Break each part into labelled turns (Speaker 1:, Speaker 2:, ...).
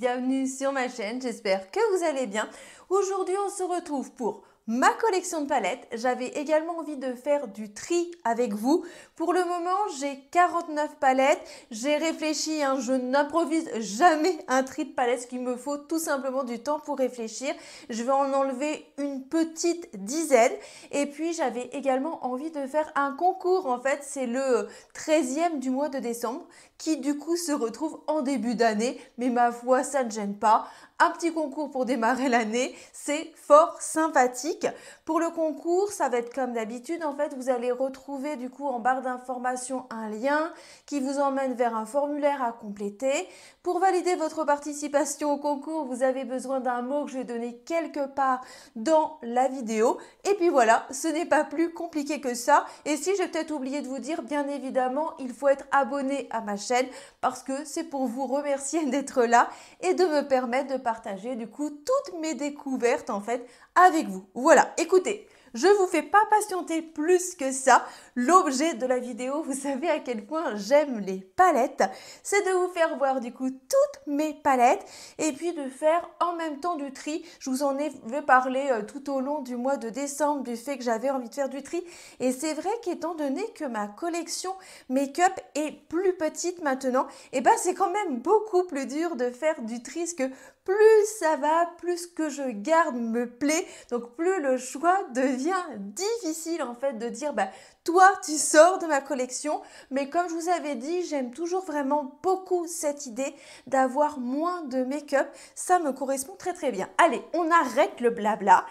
Speaker 1: bienvenue sur ma chaîne, j'espère que vous allez bien. Aujourd'hui on se retrouve pour ma collection de palettes. J'avais également envie de faire du tri avec vous. Pour le moment, j'ai 49 palettes. J'ai réfléchi, hein, je n'improvise jamais un tri de palettes, ce qu'il me faut tout simplement du temps pour réfléchir. Je vais en enlever une petite dizaine. Et puis, j'avais également envie de faire un concours. En fait, c'est le 13e du mois de décembre qui du coup se retrouve en début d'année. Mais ma foi, ça ne gêne pas un petit concours pour démarrer l'année. C'est fort sympathique. Pour le concours, ça va être comme d'habitude. En fait, vous allez retrouver du coup en barre d'information un lien qui vous emmène vers un formulaire à compléter. Pour valider votre participation au concours, vous avez besoin d'un mot que je vais donner quelque part dans la vidéo. Et puis voilà, ce n'est pas plus compliqué que ça. Et si j'ai peut-être oublié de vous dire, bien évidemment, il faut être abonné à ma chaîne parce que c'est pour vous remercier d'être là et de me permettre de partager du coup toutes mes découvertes en fait avec vous. Voilà, écoutez. Je vous fais pas patienter plus que ça. L'objet de la vidéo, vous savez à quel point j'aime les palettes, c'est de vous faire voir du coup toutes mes palettes et puis de faire en même temps du tri. Je vous en ai parlé euh, tout au long du mois de décembre du fait que j'avais envie de faire du tri et c'est vrai qu'étant donné que ma collection make-up est plus petite maintenant, et eh ben c'est quand même beaucoup plus dur de faire du tri que plus ça va, plus que je garde me plaît. Donc plus le choix devient difficile en fait de dire bah toi, tu sors de ma collection, mais comme je vous avais dit, j'aime toujours vraiment beaucoup cette idée d'avoir moins de make-up. Ça me correspond très très bien. Allez, on arrête le blabla.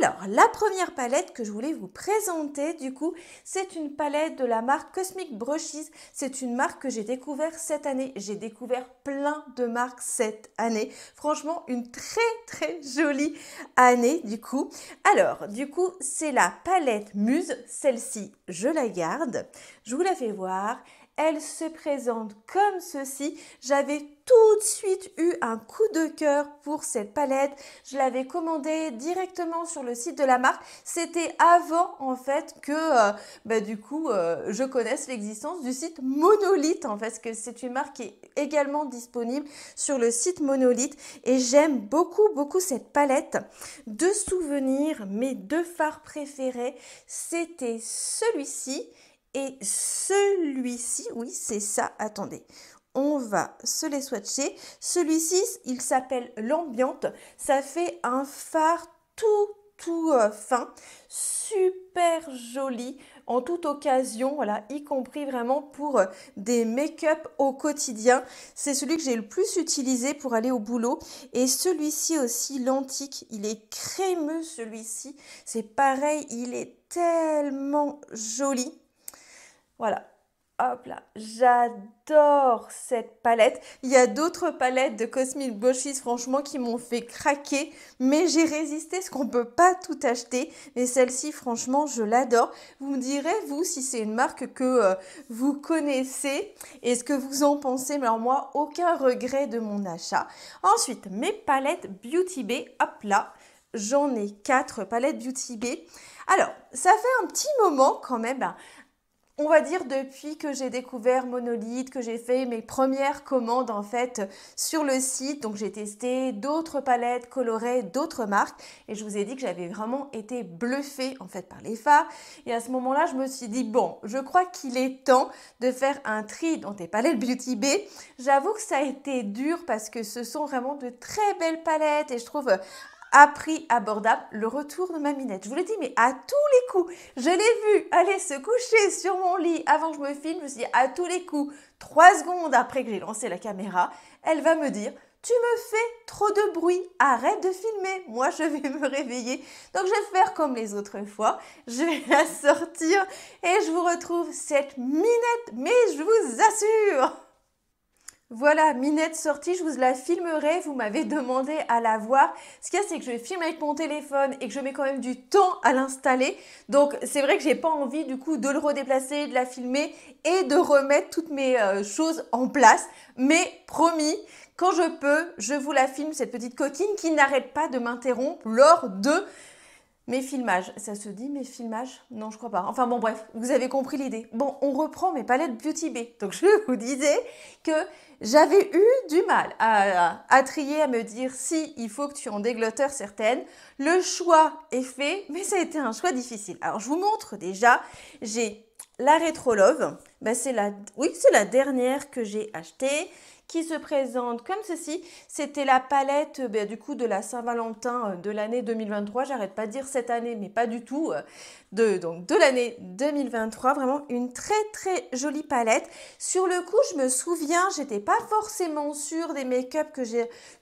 Speaker 1: Alors, la première palette que je voulais vous présenter, du coup, c'est une palette de la marque Cosmic Brushes. C'est une marque que j'ai découvert cette année. J'ai découvert plein de marques cette année. Franchement, une très très jolie année, du coup. Alors, du coup, c'est la palette Muse. Celle-ci, je la garde. Je vous la fais voir elle se présente comme ceci. J'avais tout de suite eu un coup de cœur pour cette palette. Je l'avais commandée directement sur le site de la marque. C'était avant en fait que euh, bah, du coup euh, je connaisse l'existence du site Monolith en fait, que c'est une marque qui est également disponible sur le site Monolith et j'aime beaucoup beaucoup cette palette. De souvenirs, mes deux phares préférés, c'était celui-ci et celui-ci, oui, c'est ça, attendez. On va se les swatcher. Celui-ci, il s'appelle l'ambiante. Ça fait un phare tout tout euh, fin, super joli en toute occasion, voilà, y compris vraiment pour euh, des make-up au quotidien. C'est celui que j'ai le plus utilisé pour aller au boulot. Et celui-ci aussi, l'antique, il est crémeux celui-ci. C'est pareil, il est tellement joli. Voilà. Hop là, j'adore cette palette. Il y a d'autres palettes de Cosmic Boschis franchement qui m'ont fait craquer, mais j'ai résisté parce qu'on ne peut pas tout acheter. Mais celle-ci franchement, je l'adore. Vous me direz vous si c'est une marque que euh, vous connaissez et ce que vous en pensez. Mais alors moi, aucun regret de mon achat. Ensuite, mes palettes Beauty Bay. Hop là, j'en ai quatre palettes Beauty Bay. Alors, ça fait un petit moment quand même. Hein, on va dire depuis que j'ai découvert Monolith, que j'ai fait mes premières commandes en fait sur le site. Donc j'ai testé d'autres palettes colorées, d'autres marques et je vous ai dit que j'avais vraiment été bluffée en fait par les fards. Et à ce moment-là, je me suis dit bon, je crois qu'il est temps de faire un tri dans tes palettes Beauty B. J'avoue que ça a été dur parce que ce sont vraiment de très belles palettes et je trouve à prix abordable, le retour de ma minette. Je vous l'ai dit, mais à tous les coups, je l'ai vue aller se coucher sur mon lit avant que je me filme. Je me suis dit, à tous les coups, trois secondes après que j'ai lancé la caméra, elle va me dire, tu me fais trop de bruit, arrête de filmer, moi je vais me réveiller. Donc je vais faire comme les autres fois, je vais la sortir et je vous retrouve cette minette, mais je vous assure voilà, Minette sortie, je vous la filmerai, vous m'avez demandé à la voir. Ce qu'il y a, c'est que je filme avec mon téléphone et que je mets quand même du temps à l'installer. Donc c'est vrai que j'ai pas envie du coup de le redéplacer, de la filmer et de remettre toutes mes euh, choses en place. Mais promis, quand je peux, je vous la filme, cette petite coquine qui n'arrête pas de m'interrompre lors de mes filmages, ça se dit mes filmages Non, je crois pas. Enfin bon, bref, vous avez compris l'idée. Bon, on reprend mes palettes Beauty Bay. Donc je vous disais que j'avais eu du mal à, trier, à me dire si il faut que tu en déglotteurs certaines. Le choix est fait, mais ça a été un choix difficile. Alors je vous montre déjà, j'ai la Retro Love. Bah, c'est la, oui, c'est la dernière que j'ai achetée qui se présente comme ceci. C'était la palette euh, ben, du coup de la Saint-Valentin euh, de l'année 2023. J'arrête pas de dire cette année, mais pas du tout. Euh, de, donc de l'année 2023. Vraiment une très très jolie palette. Sur le coup, je me souviens, j'étais pas forcément sûre des make-up que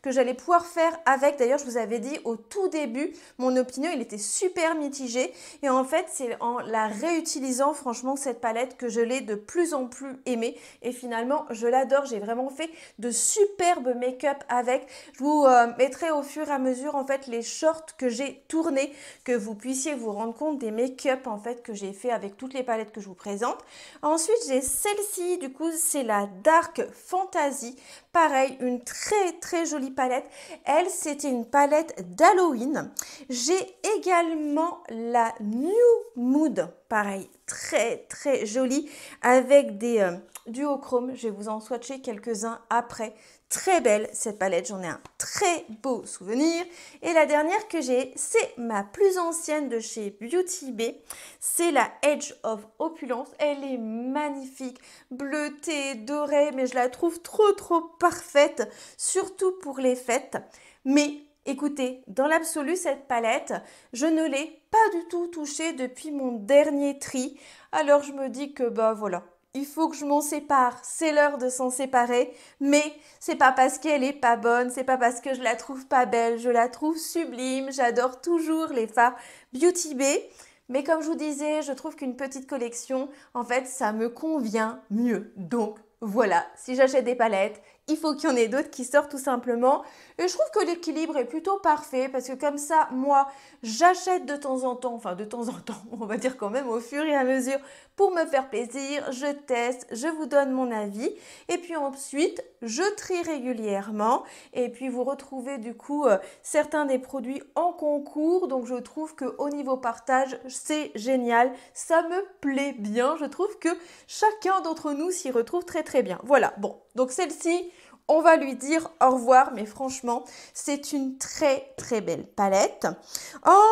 Speaker 1: que j'allais pouvoir faire avec. D'ailleurs, je vous avais dit au tout début, mon opinion, il était super mitigé. Et en fait, c'est en la réutilisant, franchement, cette palette que je l'ai de plus en plus aimée. Et finalement, je l'adore. J'ai vraiment fait de superbes make-up avec. Je vous euh, mettrai au fur et à mesure en fait les shorts que j'ai tournés, que vous puissiez vous rendre compte des make-up en fait que j'ai fait avec toutes les palettes que je vous présente. Ensuite j'ai celle-ci, du coup c'est la Dark Fantasy. Pareil, une très très jolie palette. Elle, c'était une palette d'Halloween. J'ai également la New Mood. Pareil, très très jolie avec des... Euh, du chrome. Je vais vous en swatcher quelques-uns après. Très belle cette palette, j'en ai un très beau souvenir. Et la dernière que j'ai, c'est ma plus ancienne de chez Beauty Bay. C'est la Edge of Opulence. Elle est magnifique, bleutée, dorée, mais je la trouve trop trop parfaite, surtout pour les fêtes. Mais Écoutez, dans l'absolu, cette palette, je ne l'ai pas du tout touchée depuis mon dernier tri. Alors je me dis que bah voilà, il faut que je m'en sépare, c'est l'heure de s'en séparer, mais c'est pas parce qu'elle est pas bonne, c'est pas parce que je la trouve pas belle, je la trouve sublime, j'adore toujours les fards Beauty Bay. Mais comme je vous disais, je trouve qu'une petite collection, en fait, ça me convient mieux. Donc voilà, si j'achète des palettes, il faut qu'il y en ait d'autres qui sortent tout simplement. Et je trouve que l'équilibre est plutôt parfait parce que comme ça, moi, j'achète de temps en temps, enfin de temps en temps, on va dire quand même au fur et à mesure, pour me faire plaisir, je teste, je vous donne mon avis. Et puis ensuite, je trie régulièrement. Et puis vous retrouvez du coup euh, certains des produits en concours. Donc je trouve que au niveau partage, c'est génial. Ça me plaît bien. Je trouve que chacun d'entre nous s'y retrouve très très bien. Voilà. Bon, donc celle-ci, on va lui dire au revoir, mais franchement, c'est une très très belle palette.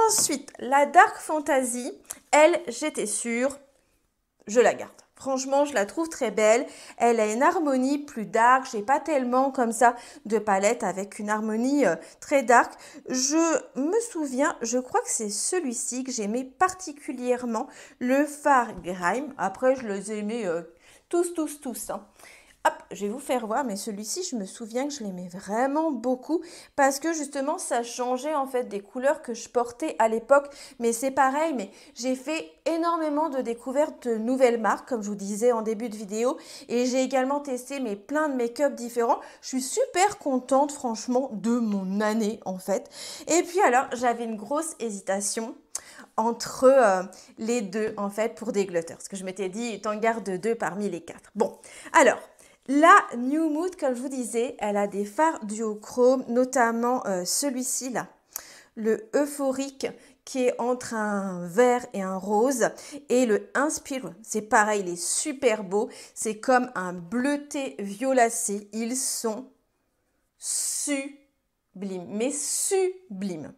Speaker 1: Ensuite, la Dark Fantasy, elle, j'étais sûre, je la garde. Franchement, je la trouve très belle. Elle a une harmonie plus dark. J'ai pas tellement comme ça de palette avec une harmonie euh, très dark. Je me souviens, je crois que c'est celui-ci que j'aimais particulièrement, le Far Grime. Après, je les aimais euh, tous, tous, tous. Hein. Hop, je vais vous faire voir, mais celui-ci, je me souviens que je l'aimais vraiment beaucoup parce que justement, ça changeait en fait des couleurs que je portais à l'époque. Mais c'est pareil, mais j'ai fait énormément de découvertes de nouvelles marques, comme je vous disais en début de vidéo, et j'ai également testé mes plein de make-up différents. Je suis super contente, franchement, de mon année en fait. Et puis alors, j'avais une grosse hésitation entre euh, les deux en fait pour des glutters. Parce que je m'étais dit, t'en gardes deux parmi les quatre. Bon, alors la New Mood, comme je vous disais, elle a des fards duochrome, notamment euh, celui-ci là, le euphorique qui est entre un vert et un rose et le inspire, c'est pareil, il est super beau, c'est comme un bleuté violacé, ils sont sublimes, mais sublimes.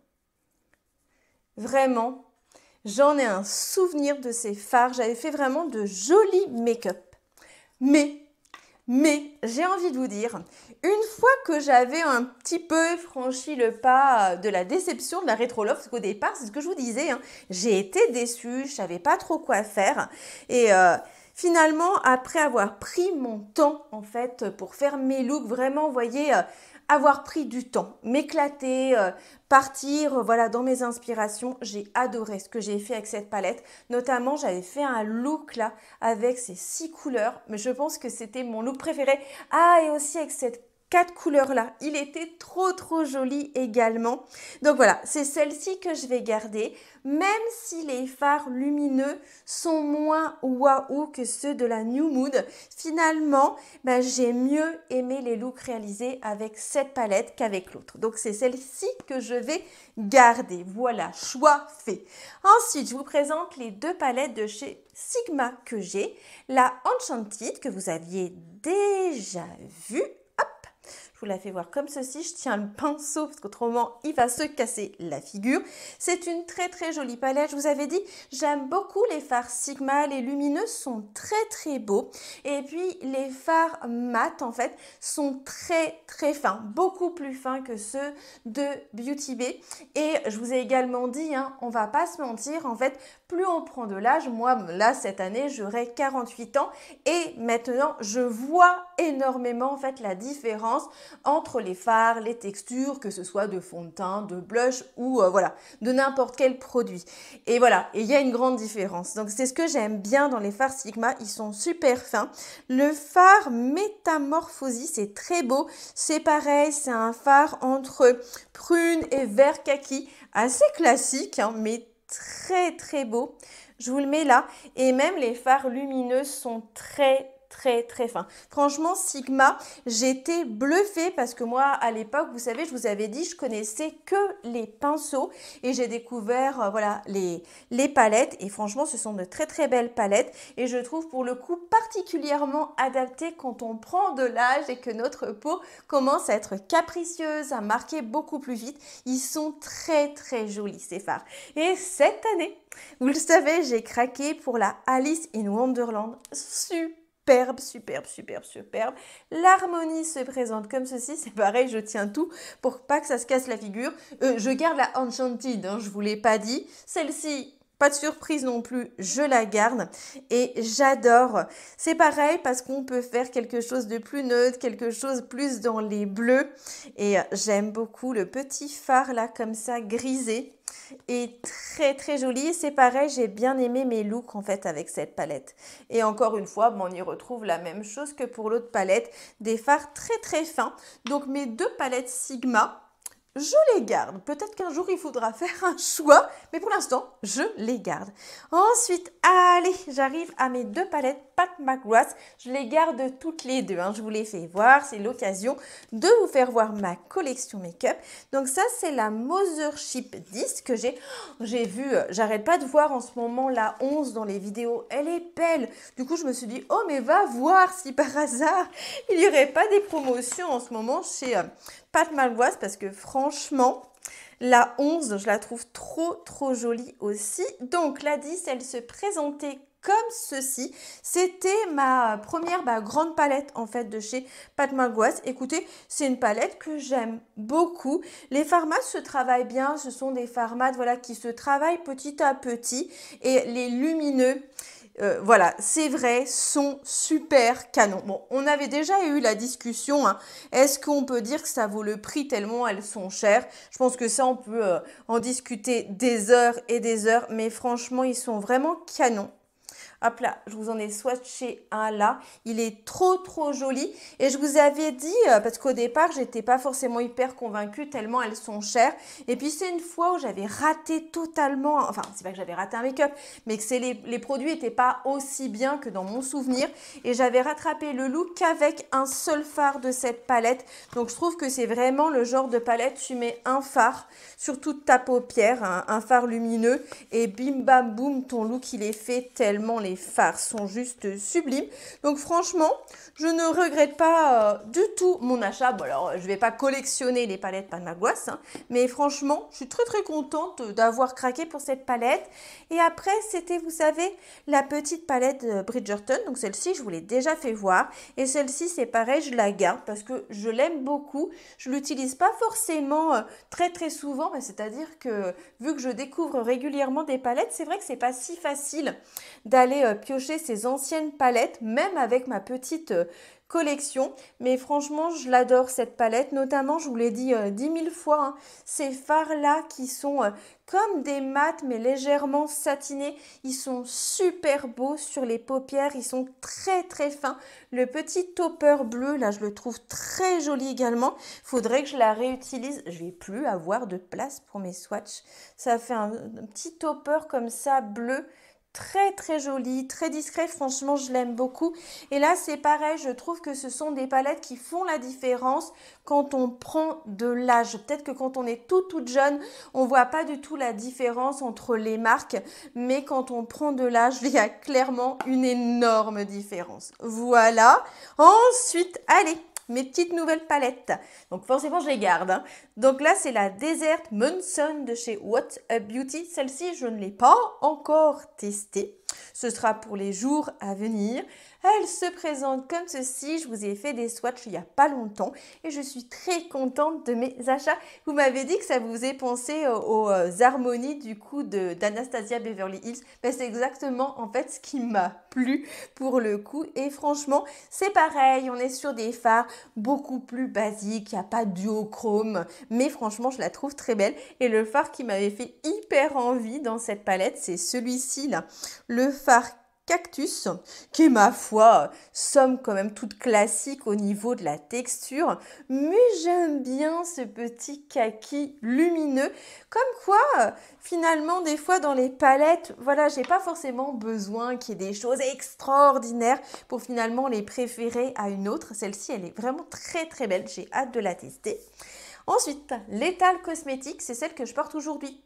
Speaker 1: Vraiment, j'en ai un souvenir de ces fards, j'avais fait vraiment de jolis make-up. Mais mais j'ai envie de vous dire, une fois que j'avais un petit peu franchi le pas de la déception de la rétro-love, parce qu'au départ, c'est ce que je vous disais, hein, j'ai été déçue, je savais pas trop quoi faire. Et euh, finalement, après avoir pris mon temps, en fait, pour faire mes looks, vraiment, vous voyez, euh, avoir pris du temps, m'éclater, euh, partir euh, voilà dans mes inspirations. J'ai adoré ce que j'ai fait avec cette palette. Notamment, j'avais fait un look là avec ces six couleurs, mais je pense que c'était mon look préféré. Ah, et aussi avec cette quatre couleurs là. Il était trop trop joli également. Donc voilà, c'est celle-ci que je vais garder, même si les fards lumineux sont moins waouh que ceux de la New Mood. Finalement, ben, j'ai mieux aimé les looks réalisés avec cette palette qu'avec l'autre. Donc c'est celle-ci que je vais garder. Voilà, choix fait. Ensuite, je vous présente les deux palettes de chez Sigma que j'ai. La Enchanted que vous aviez déjà vue vous la fait voir comme ceci. Je tiens le pinceau parce qu'autrement, il va se casser la figure. C'est une très très jolie palette. Je vous avais dit, j'aime beaucoup les fards Sigma. Les lumineux sont très très beaux. Et puis, les fards mat, en fait, sont très très fins. Beaucoup plus fins que ceux de Beauty Bay. Et je vous ai également dit, hein, on va pas se mentir, en fait, plus on prend de l'âge, moi là cette année j'aurai 48 ans et maintenant je vois énormément en fait la différence entre les fards, les textures, que ce soit de fond de teint, de blush ou euh, voilà, de n'importe quel produit. Et voilà, et il y a une grande différence. Donc c'est ce que j'aime bien dans les fards Sigma, ils sont super fins. Le fard Métamorphosis, c'est très beau, c'est pareil, c'est un fard entre prune et vert kaki, assez classique hein, mais très très beau. Je vous le mets là. Et même les phares lumineux sont très très très fin. Franchement, Sigma, j'étais bluffée parce que moi, à l'époque, vous savez, je vous avais dit, je connaissais que les pinceaux et j'ai découvert euh, voilà les, les palettes. Et franchement, ce sont de très très belles palettes et je trouve pour le coup particulièrement adaptées quand on prend de l'âge et que notre peau commence à être capricieuse, à marquer beaucoup plus vite. Ils sont très très jolis ces fards. Et cette année, vous le savez, j'ai craqué pour la Alice in Wonderland. Super superbe, superbe, superbe, superbe. L'harmonie se présente comme ceci, c'est pareil, je tiens tout pour pas que ça se casse la figure. Euh, je garde la Enchanted, hein, je vous l'ai pas dit. Celle-ci, pas de surprise non plus, je la garde et j'adore. C'est pareil parce qu'on peut faire quelque chose de plus neutre, quelque chose plus dans les bleus. Et euh, j'aime beaucoup le petit phare là comme ça grisé et très très jolie. C'est pareil, j'ai bien aimé mes looks en fait avec cette palette. Et encore une fois, on y retrouve la même chose que pour l'autre palette, des fards très très fins. Donc mes deux palettes Sigma, je les garde. Peut-être qu'un jour il faudra faire un choix, mais pour l'instant, je les garde. Ensuite, allez, j'arrive à mes deux palettes Pat McGrath. Je les garde toutes les deux. Hein. Je vous les fais voir. C'est l'occasion de vous faire voir ma collection make-up. Donc ça, c'est la Mothership 10 que j'ai. Oh, j'ai vu, euh, j'arrête pas de voir en ce moment la 11 dans les vidéos. Elle est belle. Du coup, je me suis dit, oh mais va voir si par hasard, il n'y aurait pas des promotions en ce moment chez euh, Pat McGrath parce que franchement... La 11, je la trouve trop trop jolie aussi. Donc la 10, elle se présentait comme ceci. C'était ma première bah, grande palette en fait de chez Pat McGuas. Écoutez, c'est une palette que j'aime beaucoup. Les formats se travaillent bien. Ce sont des formats voilà, qui se travaillent petit à petit. Et les lumineux, euh, voilà, c'est vrai, sont super canons. Bon, on avait déjà eu la discussion, hein. est-ce qu'on peut dire que ça vaut le prix tellement elles sont chères Je pense que ça, on peut euh, en discuter des heures et des heures, mais franchement, ils sont vraiment canons. Hop là, je vous en ai swatché un là. Il est trop, trop joli. Et je vous avais dit, euh, parce qu'au départ, j'étais pas forcément hyper convaincue tellement elles sont chères. Et puis, c'est une fois où j'avais raté totalement, enfin, c'est pas que j'avais raté un make-up, mais que les, les produits n'étaient pas aussi bien que dans mon souvenir. Et j'avais rattrapé le look qu'avec un seul phare de cette palette. Donc, je trouve que c'est vraiment le genre de palette, tu mets un phare sur toute ta paupière, un phare lumineux, et bim bam boum, ton look, il est fait tellement les les phares sont juste sublimes. Donc franchement, je ne regrette pas euh, du tout mon achat. Bon alors, je vais pas collectionner les palettes ma hein, mais franchement, je suis très très contente d'avoir craqué pour cette palette. Et après, c'était, vous savez, la petite palette euh, Bridgerton. Donc celle-ci, je vous l'ai déjà fait voir. Et celle-ci, c'est pareil, je la garde parce que je l'aime beaucoup. Je l'utilise pas forcément euh, très très souvent, mais c'est-à-dire que vu que je découvre régulièrement des palettes, c'est vrai que c'est pas si facile d'aller euh, piocher ces anciennes palettes, même avec ma petite euh, collection. Mais franchement, je l'adore cette palette. Notamment, je vous l'ai dit euh, dix mille fois, hein, ces fards-là qui sont comme des mats mais légèrement satinés. Ils sont super beaux sur les paupières. Ils sont très très fins. Le petit topper bleu, là, je le trouve très joli également. Faudrait que je la réutilise. Je vais plus avoir de place pour mes swatchs. Ça fait un, un petit topper comme ça bleu très très joli, très discret, franchement je l'aime beaucoup. Et là c'est pareil, je trouve que ce sont des palettes qui font la différence quand on prend de l'âge. Peut-être que quand on est tout toute jeune, on voit pas du tout la différence entre les marques, mais quand on prend de l'âge, il y a clairement une énorme différence. Voilà, ensuite allez mes petites nouvelles palettes. Donc forcément, je les garde. Hein. Donc là, c'est la Desert Munson de chez What a Beauty. Celle-ci, je ne l'ai pas encore testée. Ce sera pour les jours à venir. Elle se présente comme ceci. Je vous ai fait des swatchs il n'y a pas longtemps et je suis très contente de mes achats. Vous m'avez dit que ça vous est pensé euh, aux, euh, harmonies du coup d'Anastasia Beverly Hills. Ben, c'est exactement en fait ce qui m'a plu pour le coup. Et franchement, c'est pareil. On est sur des fards beaucoup plus basiques. Il n'y a pas de duochrome. Mais franchement, je la trouve très belle. Et le phare qui m'avait fait hyper envie dans cette palette, c'est celui-ci là. Le phare Cactus, qui ma foi, somme quand même toute classique au niveau de la texture, mais j'aime bien ce petit kaki lumineux, comme quoi finalement des fois dans les palettes, voilà, j'ai pas forcément besoin qu'il y ait des choses extraordinaires pour finalement les préférer à une autre. Celle-ci, elle est vraiment très très belle, j'ai hâte de la tester. Ensuite, l'étale cosmétique, c'est celle que je porte aujourd'hui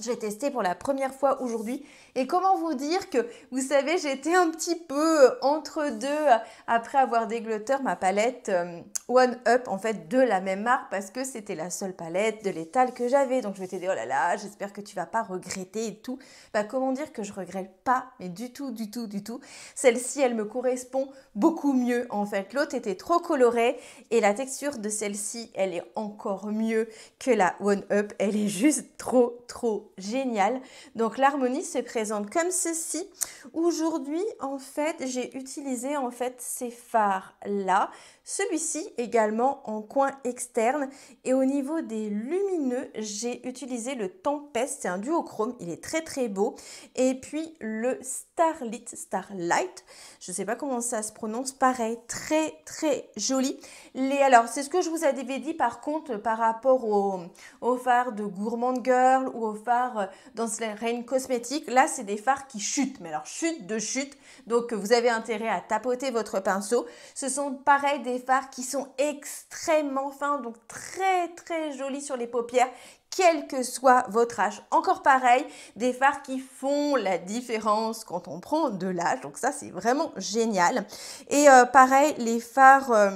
Speaker 1: j'ai testé pour la première fois aujourd'hui. Et comment vous dire que, vous savez, j'étais un petit peu euh, entre deux après avoir dégloteur ma palette euh, One Up, en fait, de la même marque, parce que c'était la seule palette de l'étal que j'avais. Donc je m'étais dit, oh là là, j'espère que tu vas pas regretter et tout. Bah, comment dire que je regrette pas, mais du tout, du tout, du tout. Celle-ci, elle me correspond beaucoup mieux, en fait. L'autre était trop colorée et la texture de celle-ci, elle est encore mieux que la One Up. Elle est juste trop, trop génial. Donc l'harmonie se présente comme ceci. Aujourd'hui, en fait, j'ai utilisé en fait ces phares là celui-ci également en coin externe. Et au niveau des lumineux, j'ai utilisé le Tempest. C'est un duochrome Il est très très beau. Et puis le Starlit, Starlight. Je ne sais pas comment ça se prononce. Pareil, très très joli. Les, alors, c'est ce que je vous avais dit par contre par rapport aux au phare de Gourmand Girl ou au phare euh, dans les Rain cosmétiques, Là, c'est des phares qui chutent. Mais alors, chute de chute. Donc, vous avez intérêt à tapoter votre pinceau. Ce sont pareil des des fards qui sont extrêmement fins, donc très très jolis sur les paupières, quel que soit votre âge. Encore pareil, des fards qui font la différence quand on prend de l'âge. Donc ça, c'est vraiment génial. Et euh, pareil, les fards euh,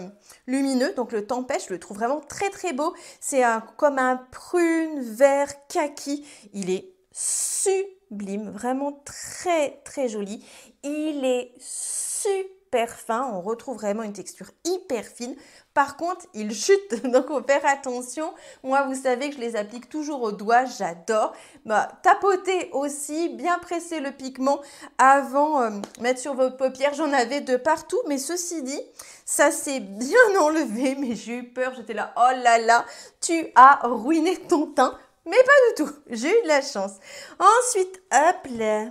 Speaker 1: lumineux, donc le Tempête, je le trouve vraiment très très beau. C'est un, comme un prune vert kaki. Il est sublime, vraiment très très joli. Il est sublime fin. On retrouve vraiment une texture hyper fine. Par contre, il chute, donc on faire attention. Moi, vous savez que je les applique toujours au doigt, j'adore. Bah, tapoter aussi, bien presser le pigment avant euh, mettre sur vos paupières J'en avais de partout, mais ceci dit, ça s'est bien enlevé, mais j'ai eu peur, j'étais là, oh là là, tu as ruiné ton teint. Mais pas du tout, j'ai eu de la chance. Ensuite, hop là,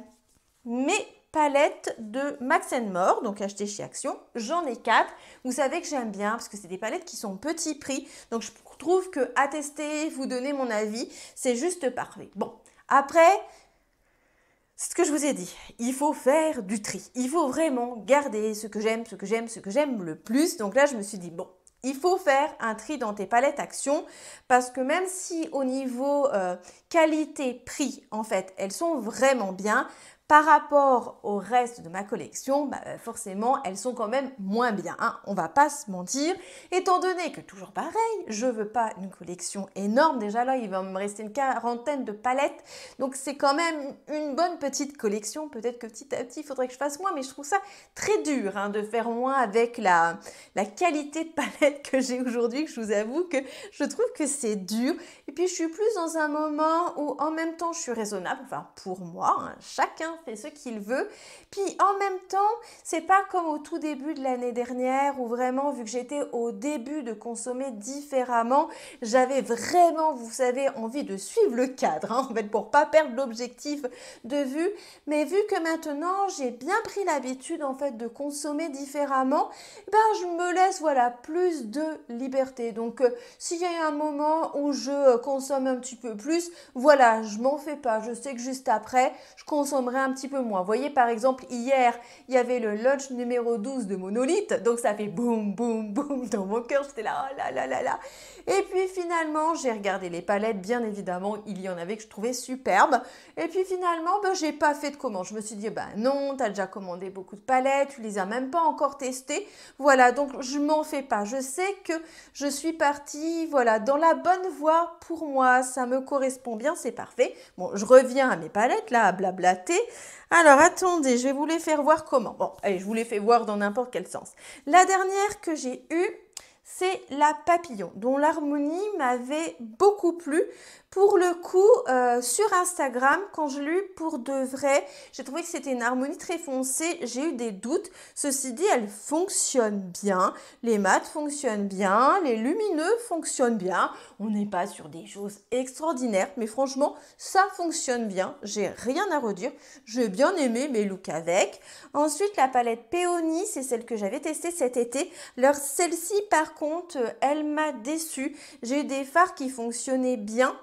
Speaker 1: mais palettes de Max More, donc achetées chez Action. J'en ai quatre. Vous savez que j'aime bien parce que c'est des palettes qui sont petit prix. Donc je trouve que attester, vous donner mon avis, c'est juste parfait. Bon, après, c'est ce que je vous ai dit. Il faut faire du tri. Il faut vraiment garder ce que j'aime, ce que j'aime, ce que j'aime le plus. Donc là, je me suis dit, bon, il faut faire un tri dans tes palettes Action parce que même si au niveau euh, qualité-prix, en fait, elles sont vraiment bien, par rapport au reste de ma collection, bah, euh, forcément, elles sont quand même moins bien. on hein, on va pas se mentir. Étant donné que, toujours pareil, je veux pas une collection énorme. Déjà là, il va me rester une quarantaine de palettes. Donc c'est quand même une bonne petite collection. Peut-être que petit à petit, il faudrait que je fasse moins. Mais je trouve ça très dur hein, de faire moins avec la, qualité de palette que j'ai aujourd'hui. je vous avoue que je trouve que c'est dur. Et puis je suis plus dans un moment où en même temps, je suis raisonnable. Enfin, pour moi, hein, chacun fait ce qu'il veut. Puis en même temps, c'est pas comme au tout début de l'année dernière où vraiment, vu que j'étais au début de consommer différemment, j'avais vraiment, vous savez, envie de suivre le cadre, hein, en pour pas perdre l'objectif de vue. Mais vu que maintenant, j'ai bien pris l'habitude, en fait, de consommer différemment, ben, je me laisse, voilà, plus de liberté. Donc, euh, s'il y a un moment où je euh, consomme un petit peu plus, voilà, je m'en fais pas. Je sais que juste après, je consommerai un petit peu moins. voyez, par exemple, hier, il y avait le launch numéro 12 de Monolith, donc ça fait boum, boum, boum dans mon cœur. J'étais là, oh là là là là. Et puis finalement, j'ai regardé les palettes, bien évidemment, il y en avait que je trouvais superbes. Et puis finalement, ben, j'ai pas fait de comment. Je me suis dit, ben non, t'as déjà commandé beaucoup de palettes, tu les as même pas encore testées. Voilà, donc je m'en fais pas. Je sais que je suis partie, voilà, dans la bonne voie pour moi. Ça me correspond bien, c'est parfait. Bon, je reviens à mes palettes, là, à blablater. Alors attendez, je vais vous les faire voir comment. Bon, allez, je vous les fais voir dans n'importe quel sens. La dernière que j'ai eue, c'est la papillon, dont l'harmonie m'avait beaucoup plu pour le coup, euh, sur Instagram, quand je l'ai eu pour de vrai, j'ai trouvé que c'était une harmonie très foncée. J'ai eu des doutes. Ceci dit, elle fonctionne bien. Les mats fonctionnent bien. Les lumineux fonctionnent bien. On n'est pas sur des choses extraordinaires, mais franchement, ça fonctionne bien. J'ai rien à redire. J'ai bien aimé mes looks avec. Ensuite, la palette Peony, c'est celle que j'avais testée cet été. Alors, celle-ci, par contre, euh, elle m'a déçue. J'ai eu des fards qui fonctionnaient bien.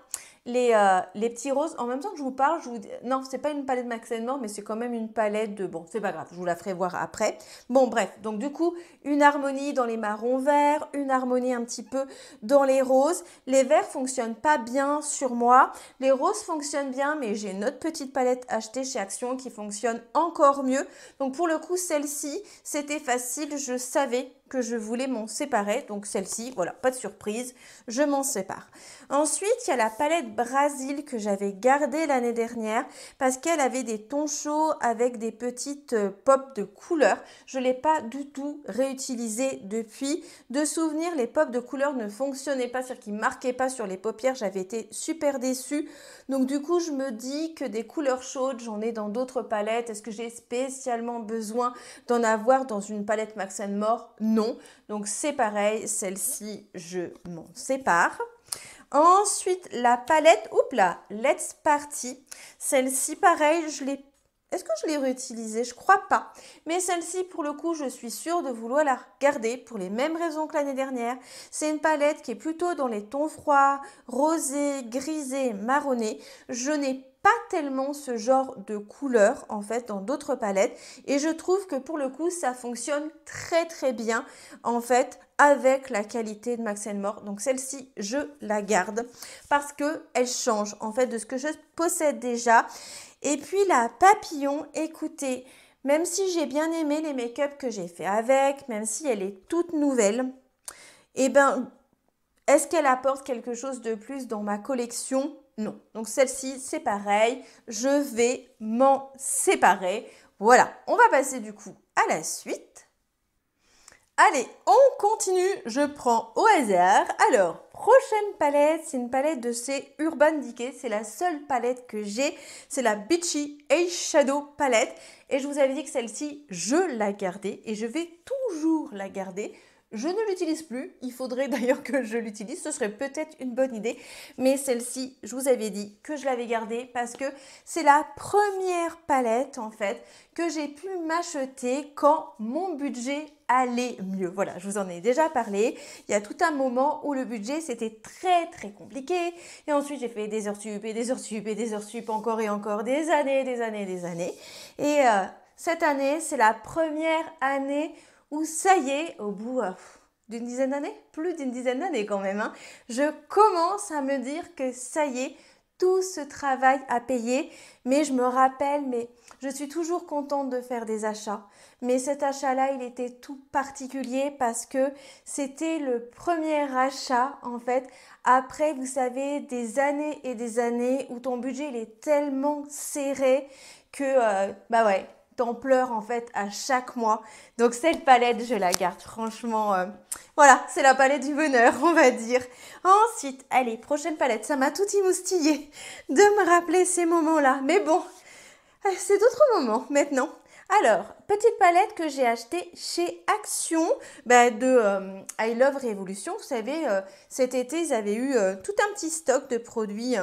Speaker 1: Euh, les, petits roses. En même temps que je vous parle, je vous non, c'est pas une palette Max mais c'est quand même une palette de bon, c'est pas grave, je vous la ferai voir après. Bon, bref, donc du coup, une harmonie dans les marrons verts, une harmonie un petit peu dans les roses. Les verts fonctionnent pas bien sur moi, les roses fonctionnent bien, mais j'ai une autre petite palette achetée chez Action qui fonctionne encore mieux. Donc pour le coup, celle-ci, c'était facile, je savais je voulais m'en séparer. Donc celle-ci, voilà, pas de surprise, je m'en sépare. Ensuite, il y a la palette Brasil que j'avais gardée l'année dernière parce qu'elle avait des tons chauds avec des petites euh, pop de couleurs. Je l'ai pas du tout réutilisé depuis. De souvenir, les pop de couleurs ne fonctionnaient pas, c'est-à-dire qu'ils ne marquaient pas sur les paupières. J'avais été super déçue. Donc du coup, je me dis que des couleurs chaudes, j'en ai dans d'autres palettes. Est-ce que j'ai spécialement besoin d'en avoir dans une palette Max More Non donc c'est pareil, celle-ci, je m'en sépare. Ensuite, la palette, oups là, Let's Party. Celle-ci, pareil, je l'ai... Est-ce que je l'ai réutilisée Je crois pas. Mais celle-ci, pour le coup, je suis sûre de vouloir la garder pour les mêmes raisons que l'année dernière. C'est une palette qui est plutôt dans les tons froids, rosés, grisés, marronnés. Je n'ai pas tellement ce genre de couleur en fait dans d'autres palettes et je trouve que pour le coup ça fonctionne très très bien en fait avec la qualité de Max More. Donc celle-ci, je la garde parce que elle change en fait de ce que je possède déjà. Et puis la papillon, écoutez, même si j'ai bien aimé les make-up que j'ai fait avec, même si elle est toute nouvelle, et eh ben est-ce qu'elle apporte quelque chose de plus dans ma collection non. Donc celle-ci, c'est pareil. Je vais m'en séparer. Voilà, on va passer du coup à la suite. Allez, on continue. Je prends au hasard. Alors, prochaine palette, c'est une palette de ces Urban Decay. C'est la seule palette que j'ai. C'est la Beachy Eyeshadow Palette. Et je vous avais dit que celle-ci, je la gardais. Et je vais toujours la garder je ne l'utilise plus, il faudrait d'ailleurs que je l'utilise, ce serait peut-être une bonne idée, mais celle-ci, je vous avais dit que je l'avais gardée parce que c'est la première palette en fait que j'ai pu m'acheter quand mon budget allait mieux. Voilà, je vous en ai déjà parlé. Il y a tout un moment où le budget c'était très très compliqué. Et ensuite j'ai fait des heures sup et des heures sup et des heures sup encore et encore des années, des années, des années. Et euh, cette année c'est la première année où ça y est, au bout euh, d'une dizaine d'années, plus d'une dizaine d'années quand même, hein, je commence à me dire que ça y est, tout ce travail à payer, mais je me rappelle, mais je suis toujours contente de faire des achats. Mais cet achat-là, il était tout particulier parce que c'était le premier achat, en fait, après, vous savez, des années et des années où ton budget, il est tellement serré que, euh, bah ouais, d'ampleur en fait à chaque mois. Donc cette palette, je la garde franchement. Euh, voilà, c'est la palette du bonheur, on va dire. Ensuite, allez, prochaine palette. Ça m'a tout émoustillé de me rappeler ces moments-là. Mais bon, euh, c'est d'autres moments maintenant. Alors, petite palette que j'ai achetée chez Action bah, de euh, I Love Revolution Vous savez, cet été, ils avaient eu tout un petit stock de produits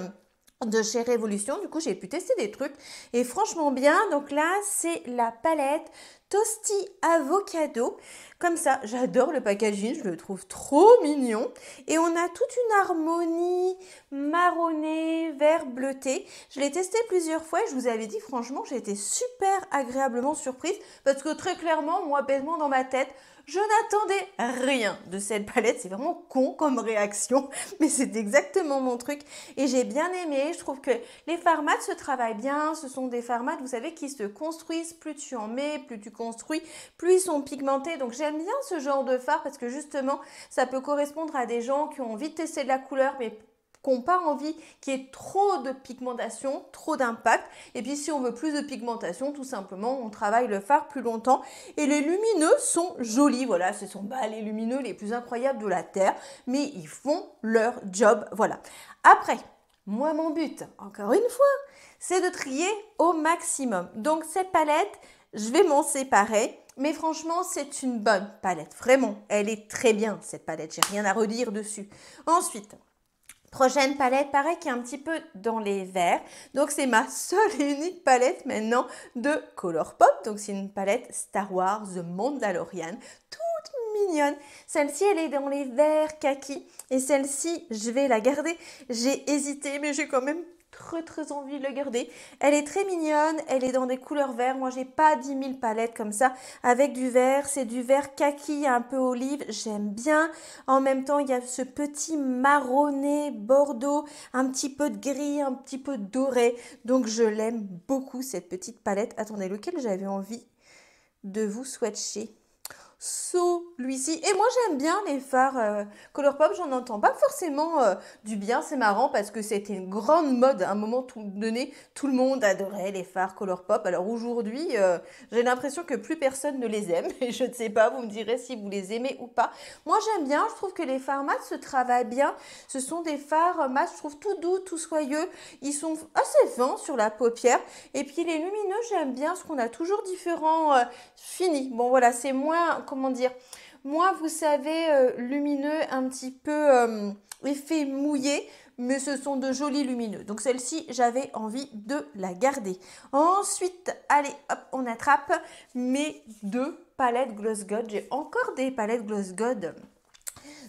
Speaker 1: de chez Révolution. Du coup, j'ai pu tester des trucs et franchement bien. Donc là, c'est la palette Toasty Avocado. Comme ça, j'adore le packaging, je le trouve trop mignon. Et on a toute une harmonie marronnée, vert bleuté. Je l'ai testé plusieurs fois et je vous avais dit franchement, j'ai été super agréablement surprise parce que très clairement, moi, bêtement dans ma tête, je n'attendais rien de cette palette, c'est vraiment con comme réaction, mais c'est exactement mon truc et j'ai bien aimé. Je trouve que les formats se travaillent bien, ce sont des formats, vous savez, qui se construisent. Plus tu en mets, plus tu construis, plus ils sont pigmentés. Donc j'aime bien ce genre de phare parce que justement, ça peut correspondre à des gens qui ont envie de tester de la couleur, mais qu'on pas envie qu'il y ait trop de pigmentation, trop d'impact. Et puis si on veut plus de pigmentation, tout simplement, on travaille le fard plus longtemps. Et les lumineux sont jolis, voilà, ce sont pas les lumineux les plus incroyables de la Terre, mais ils font leur job, voilà. Après, moi mon but, encore une fois, c'est de trier au maximum. Donc cette palette, je vais m'en séparer. Mais franchement, c'est une bonne palette, vraiment. Elle est très bien, cette palette, j'ai rien à redire dessus. Ensuite, Prochaine palette, pareil, qui est un petit peu dans les verts. Donc, c'est ma seule et unique palette maintenant de Colourpop. Donc, c'est une palette Star Wars The Mandalorian. Toute mignonne. Celle-ci, elle est dans les verts kaki. Et celle-ci, je vais la garder. J'ai hésité, mais j'ai quand même très très envie de le garder. Elle est très mignonne, elle est dans des couleurs vertes. Moi, j'ai pas 10 000 palettes comme ça avec du vert. C'est du vert kaki, un peu olive. J'aime bien. En même temps, il y a ce petit marronné bordeaux, un petit peu de gris, un petit peu doré. Donc, je l'aime beaucoup cette petite palette. Attendez, lequel j'avais envie de vous swatcher lui ci Et moi j'aime bien les fards euh, Colourpop, j'en entends pas forcément euh, du bien, c'est marrant parce que c'était une grande mode à un moment donné, tout le monde adorait les phares Colourpop. Alors aujourd'hui, euh, j'ai l'impression que plus personne ne les aime et je ne sais pas, vous me direz si vous les aimez ou pas. Moi j'aime bien, je trouve que les fards mat se travaillent bien. Ce sont des fards mat, je trouve tout doux, tout soyeux, ils sont assez fins sur la paupière et puis les lumineux, j'aime bien ce qu'on a toujours différents finis. Bon voilà, c'est moins comment dire, moi, vous savez, euh, lumineux, un petit peu euh, effet mouillé, mais ce sont de jolis lumineux. Donc celle-ci, j'avais envie de la garder. Ensuite, allez, hop, on attrape mes deux palettes Gloss God. J'ai encore des palettes Gloss God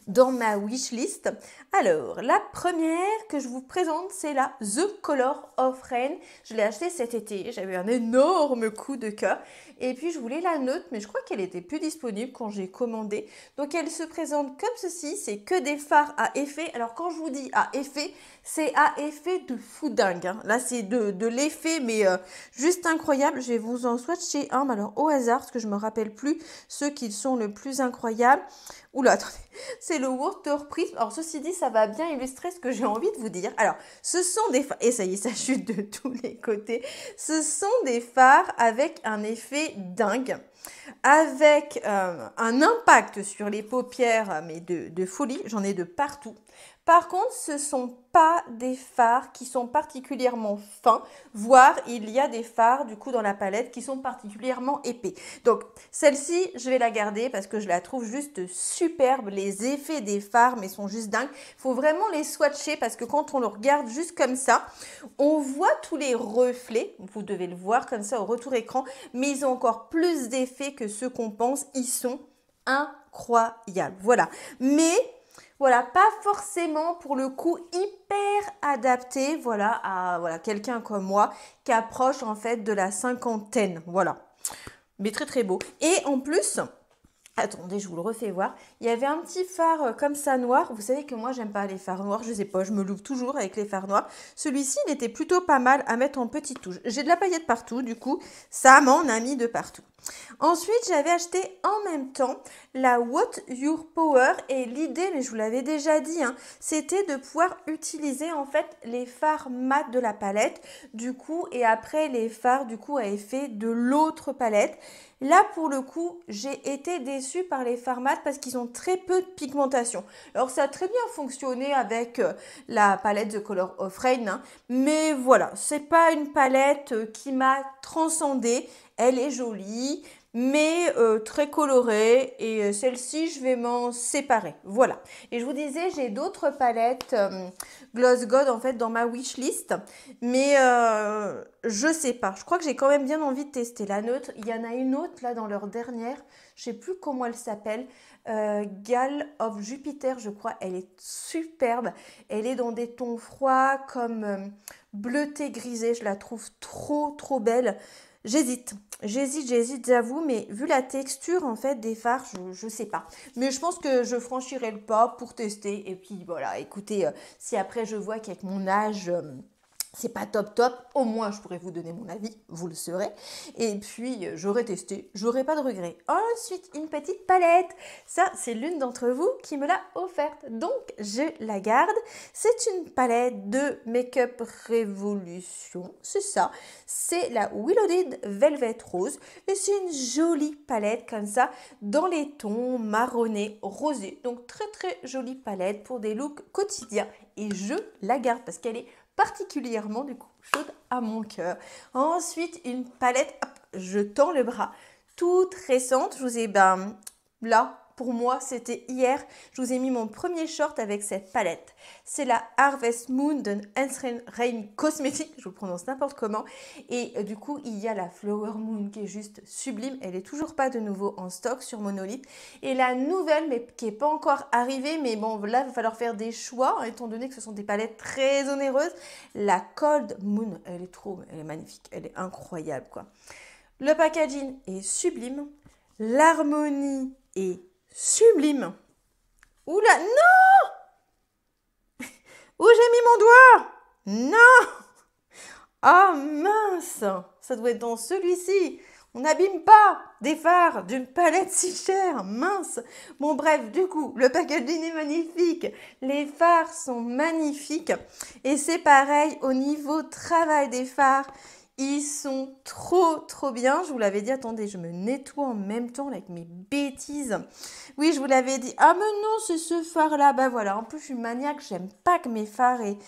Speaker 1: dans ma wishlist. Alors, la première que je vous présente, c'est la The Color of Rain. Je l'ai achetée cet été, j'avais un énorme coup de cœur et puis je voulais la note, mais je crois qu'elle était plus disponible quand j'ai commandé. Donc elle se présente comme ceci, c'est que des phares à effet. Alors quand je vous dis à effet, c'est à effet de fou dingue. Hein. Là c'est de, l'effet, mais euh, juste incroyable. Je vais vous en swatcher un, mais alors au hasard, parce que je ne me rappelle plus ceux qui sont le plus incroyables. Oula, attendez, c'est le Water Prism. Alors ceci dit, ça va bien illustrer ce que j'ai envie de vous dire. Alors ce sont des fards, et ça y est, ça chute de tous les côtés. Ce sont des phares avec un effet dingue, avec euh, un impact sur les paupières, mais de folie, j'en ai de partout. Par contre, ce ne sont pas des fards qui sont particulièrement fins, voire il y a des fards du coup dans la palette qui sont particulièrement épais. Donc celle-ci, je vais la garder parce que je la trouve juste superbe. Les effets des fards mais sont juste dingues. Il faut vraiment les swatcher parce que quand on le regarde juste comme ça, on voit tous les reflets. Vous devez le voir comme ça au retour écran, mais ils ont encore plus d'effets que ceux qu'on pense. Ils sont incroyables. Voilà. Mais voilà, pas forcément pour le coup hyper adapté, voilà, à voilà, quelqu'un comme moi qui approche en fait de la cinquantaine. Voilà. Mais très très beau. Et en plus, attendez, je vous le refais voir, il y avait un petit fard euh, comme ça noir. Vous savez que moi, j'aime pas les phares noirs. Je sais pas, je me loupe toujours avec les phares noirs. Celui-ci, il était plutôt pas mal à mettre en petite touche. J'ai de la paillette partout, du coup, ça m'en a mis de partout. Ensuite, j'avais acheté en même temps la What Your Power et l'idée, mais je vous l'avais déjà dit, hein, c'était de pouvoir utiliser en fait les fards mat de la palette, du coup, et après les fards du coup à effet de l'autre palette. Là, pour le coup, j'ai été déçue par les fards mat parce qu'ils ont très peu de pigmentation. Alors ça a très bien fonctionné avec euh, la palette de Color of Rain, hein. mais voilà, c'est pas une palette euh, qui m'a transcendée. Elle est jolie, mais euh, très colorée et euh, celle-ci je vais m'en séparer voilà et je vous disais j'ai d'autres palettes euh, Gloss God en fait dans ma wish list mais je sais pas je crois que j'ai quand même bien envie de tester la neutre il y en a une autre là dans leur dernière je sais plus comment elle s'appelle Gal of Jupiter je crois elle est superbe elle est dans des tons froids comme bleuté grisé je la trouve trop trop belle J'hésite, j'hésite, j'hésite, j'avoue, mais vu la texture en fait des fards, je ne sais pas. Mais je pense que je franchirai le pas pour tester. Et puis voilà, écoutez, euh, si après je vois qu'avec mon âge, euh, c'est pas top top, au moins je pourrais vous donner mon avis, vous le serez. Et puis euh, j'aurais testé, j'aurais pas de regrets. Ensuite, une petite palette. Ça, c'est l'une d'entre vous qui me l'a offerte. Donc je la garde. C'est une palette de Make-up Révolution, c'est ça. C'est la Willowed Velvet Rose. Et c'est une jolie palette comme ça, dans les tons marronnés, rosés. Donc très très jolie palette pour des looks quotidiens. Et je la garde parce qu'elle est particulièrement du coup chaude à mon cœur. Ensuite, une palette, hop, je tends le bras, toute récente. Je vous ai ben, là pour moi, c'était hier. Je vous ai mis mon premier short avec cette palette. C'est la Harvest Moon de Ansren Rain Je vous prononce n'importe comment. Et euh, du coup, il y a la Flower Moon qui est juste sublime. Elle est toujours pas de nouveau en stock sur Monolith. Et la nouvelle, mais qui n'est pas encore arrivée, mais bon, là, il va falloir faire des choix, étant donné que ce sont des palettes très onéreuses. La Cold Moon, elle est trop, elle est magnifique, elle est incroyable, quoi. Le packaging est sublime. L'harmonie est sublime. Oula, non Où j'ai mis mon doigt Non Ah oh, mince Ça doit être dans celui-ci. On n'abîme pas des phares d'une palette si chère, mince. Bon bref, du coup, le packaging est magnifique, les phares sont magnifiques et c'est pareil au niveau travail des phares. Ils sont trop trop bien. Je vous l'avais dit, attendez, je me nettoie en même temps avec mes bêtises. Oui, je vous l'avais dit. Ah mais non, c'est ce phare-là. Bah voilà, en plus je suis maniaque, j'aime pas que mes phares et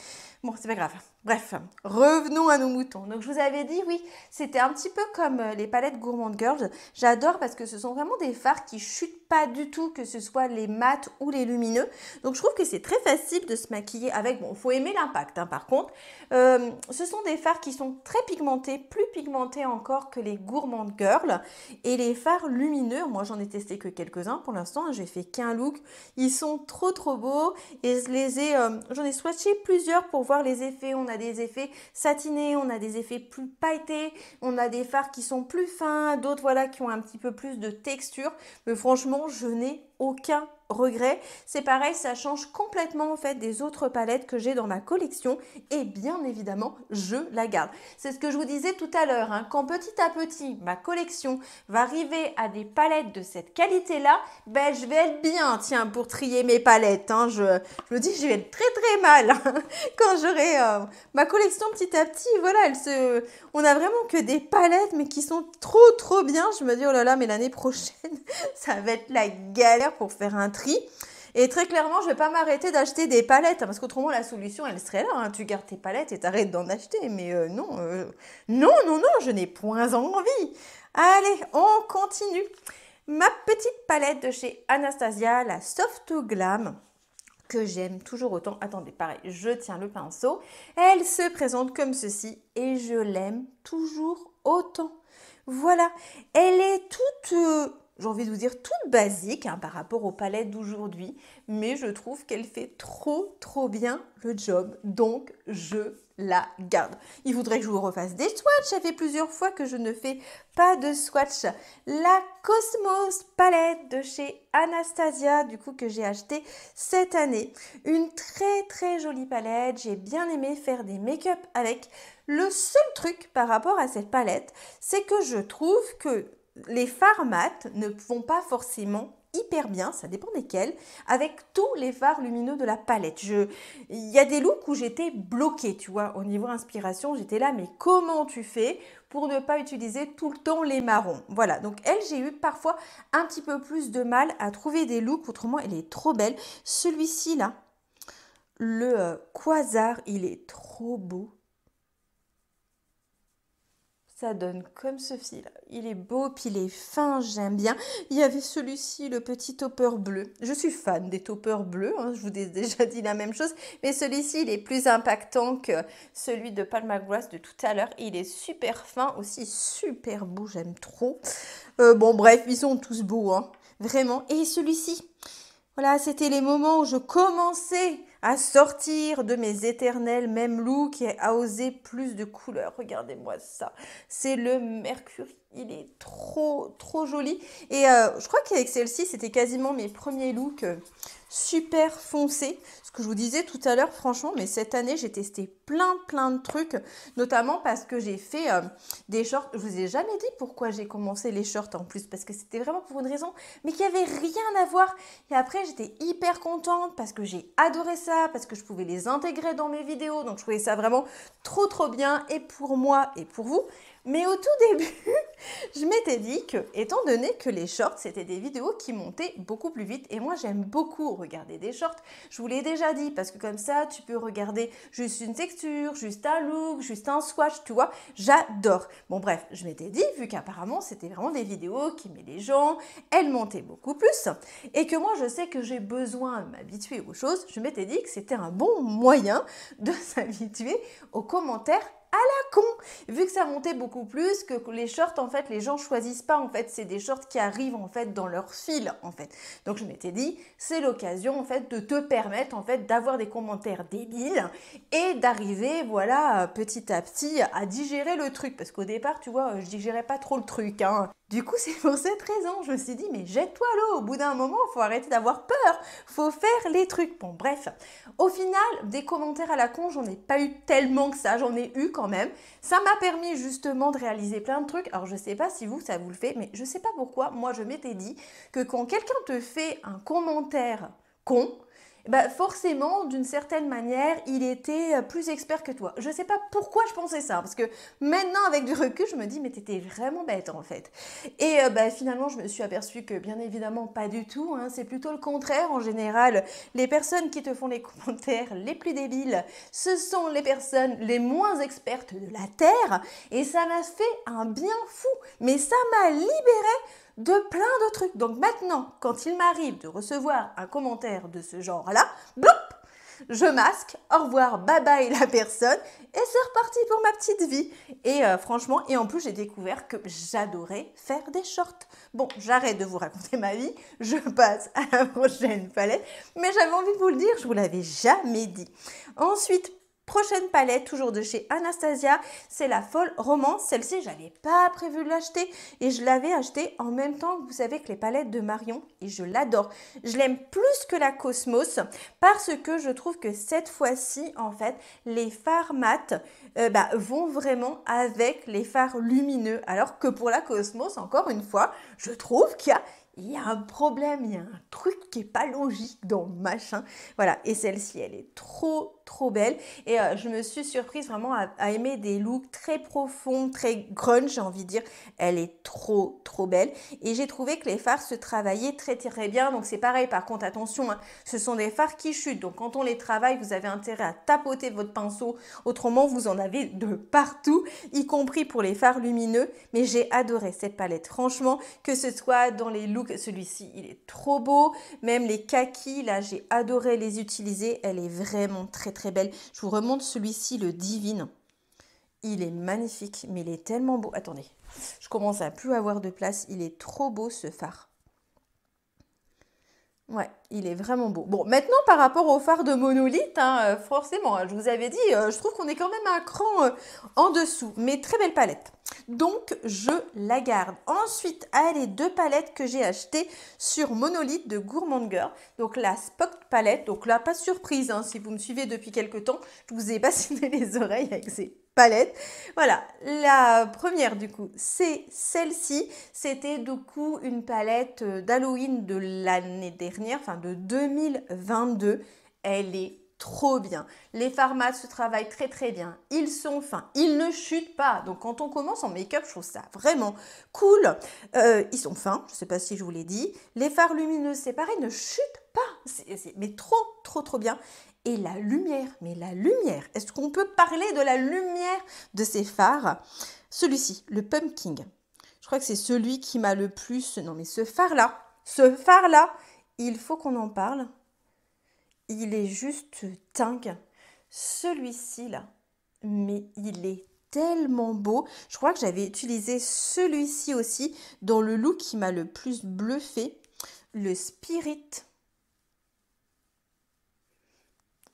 Speaker 1: Bon, c'est pas grave. Bref, revenons à nos moutons. Donc je vous avais dit, oui, c'était un petit peu comme euh, les palettes Gourmand Girls. J'adore parce que ce sont vraiment des phares qui chutent pas du tout que ce soit les mats ou les lumineux. Donc je trouve que c'est très facile de se maquiller avec, bon, faut aimer l'impact hein, par contre. Euh, ce sont des fards qui sont très pigmentés, plus pigmentés encore que les gourmandes Girl. Et les fards lumineux, moi j'en ai testé que quelques-uns pour l'instant, j'ai fait qu'un look. Ils sont trop trop beaux et je les ai, euh, j'en ai swatché plusieurs pour voir les effets. On a des effets satinés, on a des effets plus pailletés, on a des fards qui sont plus fins, d'autres voilà qui ont un petit peu plus de texture. Mais franchement, je n'ai aucun regret. C'est pareil, ça change complètement en fait des autres palettes que j'ai dans ma collection et bien évidemment, je la garde. C'est ce que je vous disais tout à l'heure, hein. quand petit à petit ma collection va arriver à des palettes de cette qualité-là, ben, je vais être bien, tiens, pour trier mes palettes. Hein. Je, me dis, je vais être très très mal hein, quand j'aurai euh, ma collection petit à petit. Voilà, elle se... on a vraiment que des palettes, mais qui sont trop trop bien. Je me dis, oh là là, mais l'année prochaine, ça va être la galère pour faire un tri. Et très clairement, je ne vais pas m'arrêter d'acheter des palettes, hein, parce qu'autrement, la solution, elle serait là. Hein. Tu gardes tes palettes et t'arrêtes d'en acheter. Mais euh, non, euh, non, non, non, je n'ai point envie. Allez, on continue. Ma petite palette de chez Anastasia, la Soft Glam que j'aime toujours autant. Attendez, pareil, je tiens le pinceau. Elle se présente comme ceci et je l'aime toujours autant. Voilà, elle est toute euh, j'ai envie de vous dire, toute basique hein, par rapport aux palettes d'aujourd'hui, mais je trouve qu'elle fait trop, trop bien le job. Donc, je la garde. Il faudrait que je vous refasse des swatchs. Ça fait plusieurs fois que je ne fais pas de swatch. La Cosmos palette de chez Anastasia, du coup, que j'ai acheté cette année. Une très, très jolie palette. J'ai bien aimé faire des make-up avec. Le seul truc par rapport à cette palette, c'est que je trouve que les mat ne vont pas forcément hyper bien, ça dépend desquels, avec tous les phares lumineux de la palette. Il y a des looks où j'étais bloquée, tu vois, au niveau inspiration, j'étais là, mais comment tu fais pour ne pas utiliser tout le temps les marrons Voilà, donc elle, j'ai eu parfois un petit peu plus de mal à trouver des looks, autrement, elle est trop belle. Celui-ci, là, le euh, quasar, il est trop beau. Ça donne comme ce fil. Il est beau, puis il est fin, j'aime bien. Il y avait celui-ci, le petit topper bleu. Je suis fan des toppers bleus, hein, je vous ai déjà dit la même chose. Mais celui-ci, il est plus impactant que celui de grass de tout à l'heure. Il est super fin, aussi super beau, j'aime trop. Euh, bon, bref, ils sont tous beaux, hein, vraiment. Et celui-ci, voilà, c'était les moments où je commençais à sortir de mes éternels mêmes looks et à oser plus de couleurs. Regardez-moi ça. C'est le mercure. Il est trop, trop joli. Et euh, je crois qu'avec celle-ci, c'était quasiment mes premiers looks super foncés ce que je vous disais tout à l'heure, franchement, mais cette année, j'ai testé plein, plein de trucs, notamment parce que j'ai fait euh, des shorts. Je vous ai jamais dit pourquoi j'ai commencé les shorts en plus, parce que c'était vraiment pour une raison, mais qui avait rien à voir. Et après, j'étais hyper contente parce que j'ai adoré ça, parce que je pouvais les intégrer dans mes vidéos. Donc, je trouvais ça vraiment trop, trop bien, et pour moi, et pour vous. Mais au tout début, je m'étais dit que, étant donné que les shorts, c'était des vidéos qui montaient beaucoup plus vite, et moi j'aime beaucoup regarder des shorts, je vous l'ai déjà dit, parce que comme ça, tu peux regarder juste une texture, juste un look, juste un swatch, tu vois, j'adore. Bon bref, je m'étais dit, vu qu'apparemment c'était vraiment des vidéos qui met les gens, elles montaient beaucoup plus, et que moi je sais que j'ai besoin de m'habituer aux choses, je m'étais dit que c'était un bon moyen de s'habituer aux commentaires à la con vu que ça montait beaucoup plus que les shorts en fait les gens choisissent pas en fait c'est des shorts qui arrivent en fait dans leur fil en fait donc je m'étais dit c'est l'occasion en fait de te permettre en fait d'avoir des commentaires débiles et d'arriver voilà petit à petit à digérer le truc parce qu'au départ tu vois je digérais pas trop le truc hein. Du coup, c'est pour cette raison, je me suis dit, mais jette-toi l'eau, au bout d'un moment, faut arrêter d'avoir peur, faut faire les trucs. Bon, bref, au final, des commentaires à la con, j'en ai pas eu tellement que ça, j'en ai eu quand même. Ça m'a permis justement de réaliser plein de trucs. Alors, je sais pas si vous, ça vous le fait, mais je sais pas pourquoi, moi, je m'étais dit que quand quelqu'un te fait un commentaire con, bah, forcément, d'une certaine manière, il était euh, plus expert que toi. Je ne sais pas pourquoi je pensais ça, parce que maintenant, avec du recul, je me dis, mais t'étais vraiment bête en fait. Et euh, bah finalement, je me suis aperçue que, bien évidemment, pas du tout. Hein, c'est plutôt le contraire. En général, les personnes qui te font les commentaires les plus débiles, ce sont les personnes les moins expertes de la Terre. Et ça m'a fait un bien fou. Mais ça m'a libérée de plein de trucs. Donc maintenant, quand il m'arrive de recevoir un commentaire de ce genre-là, je masque, au revoir, bye bye la personne, et c'est reparti pour ma petite vie. Et euh, franchement, et en plus j'ai découvert que j'adorais faire des shorts. Bon, j'arrête de vous raconter ma vie, je passe à la prochaine palette, mais j'avais envie de vous le dire, je vous l'avais jamais dit. Ensuite, Prochaine palette, toujours de chez Anastasia, c'est la Folle Romance. Celle-ci, je n'avais pas prévu de l'acheter et je l'avais achetée en même temps, vous savez, que les palettes de Marion et je l'adore. Je l'aime plus que la Cosmos parce que je trouve que cette fois-ci, en fait, les fards mat euh, bah, vont vraiment avec les fards lumineux. Alors que pour la Cosmos, encore une fois, je trouve qu'il y a il y a un problème, il y a un truc qui est pas logique dans machin. Voilà, et celle-ci, elle est trop, trop belle. Et euh, je me suis surprise vraiment à, aimer des looks très profonds, très grunge, j'ai envie de dire. Elle est trop, trop belle. Et j'ai trouvé que les fards se travaillaient très, très bien. Donc c'est pareil, par contre, attention, hein, ce sont des fards qui chutent. Donc quand on les travaille, vous avez intérêt à tapoter votre pinceau. Autrement, vous en avez de partout, y compris pour les fards lumineux. Mais j'ai adoré cette palette. Franchement, que ce soit dans les looks celui-ci, il est trop beau. Même les kakis, là, j'ai adoré les utiliser. Elle est vraiment très très belle. Je vous remonte celui-ci, le Divine. Il est magnifique, mais il est tellement beau. Attendez, je commence à plus avoir de place. Il est trop beau ce phare. Ouais, il est vraiment beau. Bon, maintenant par rapport au phare de monolithe, hein, euh, forcément, hein, je vous avais dit, euh, je trouve qu'on est quand même un cran euh, en dessous, mais très belle palette. Donc, je la garde. Ensuite, à les deux palettes que j'ai achetées sur monolithe de Gourmand Girl. Donc, la Spock palette. Donc là, pas surprise, hein, si vous me suivez depuis quelques temps, je vous ai bassiné les oreilles avec ces palettes Voilà, la première du coup, c'est celle-ci. C'était du coup une palette d'Halloween de l'année dernière, enfin de 2022, elle est trop bien. Les pharmaces se travaillent très très bien. Ils sont fins. Ils ne chutent pas. Donc quand on commence en make-up, je trouve ça vraiment cool. Euh, ils sont fins, je ne sais pas si je vous l'ai dit. Les phares lumineux, séparés ne chutent pas. mais trop trop trop bien. Et la lumière, mais la lumière. Est-ce qu'on peut parler de la lumière de ces phares Celui-ci, le Pumpkin. Je crois que c'est celui qui m'a le plus... Non mais ce phare-là, ce phare-là, il faut qu'on en parle. Il est juste dingue. Celui-ci là, mais il est tellement beau. Je crois que j'avais utilisé celui-ci aussi dans le look qui m'a le plus bluffé, le Spirit.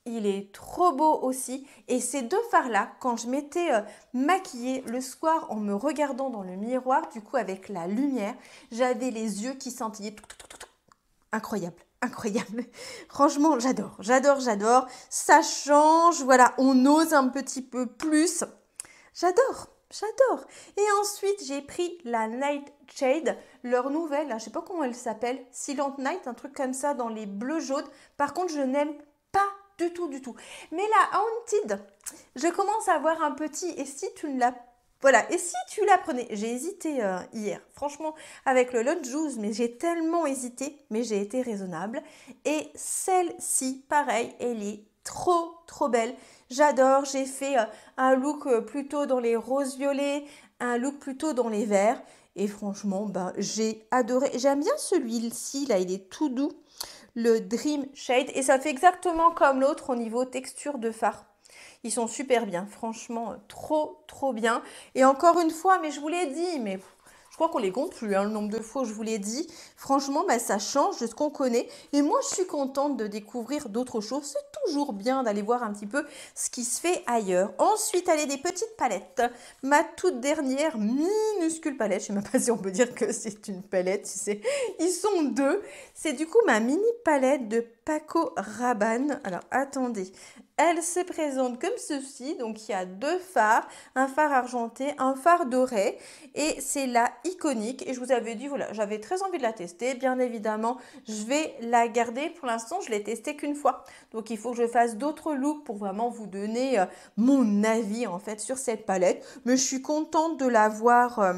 Speaker 1: Il est trop beau aussi. Et ces deux fards-là, quand je m'étais euh, maquillée le soir en me regardant dans le miroir, du coup avec la lumière, j'avais les yeux qui scintillaient. tout, incroyable incroyable. Franchement, j'adore, j'adore, j'adore. Ça change, voilà, on ose un petit peu plus. J'adore, j'adore. Et ensuite, j'ai pris la Night Shade, leur nouvelle, hein, je sais pas comment elle s'appelle, Silent Night, un truc comme ça dans les bleus jaunes. Par contre, je n'aime pas du tout, du tout. Mais la Haunted, je commence à avoir un petit, et si tu ne l'as voilà, et si tu la prenais, j'ai hésité euh, hier, franchement, avec le lot juice, mais j'ai tellement hésité, mais j'ai été raisonnable. Et celle-ci, pareil, elle est trop, trop belle. J'adore, j'ai fait euh, un look euh, plutôt dans les roses violets, un look plutôt dans les verts. Et franchement, ben, j'ai adoré. J'aime bien celui-ci, là, il est tout doux, le Dream Shade. Et ça fait exactement comme l'autre au niveau texture de fard. Ils sont super bien, franchement, euh, trop, trop bien. Et encore une fois, mais je vous l'ai dit, mais je crois qu'on les compte plus, hein, le nombre de fois, je vous l'ai dit. Franchement, ben ça change de ce qu'on connaît. Et moi, je suis contente de découvrir d'autres choses. C'est toujours bien d'aller voir un petit peu ce qui se fait ailleurs. Ensuite, allez, des petites palettes. Ma toute dernière minuscule palette, je sais même pas si on peut dire que c'est une palette, Ils sont deux. C'est du coup ma mini palette de Paco Rabanne. Alors attendez, elle se présente comme ceci. Donc il y a deux phares, un phare argenté, un phare doré. Et c'est la iconique. Et je vous avais dit, voilà, j'avais très envie de la tester. Bien évidemment, je vais la garder. Pour l'instant, je l'ai testée qu'une fois. Donc il faut que je fasse d'autres looks pour vraiment vous donner euh, mon avis en fait sur cette palette. Mais je suis contente de l'avoir... Euh,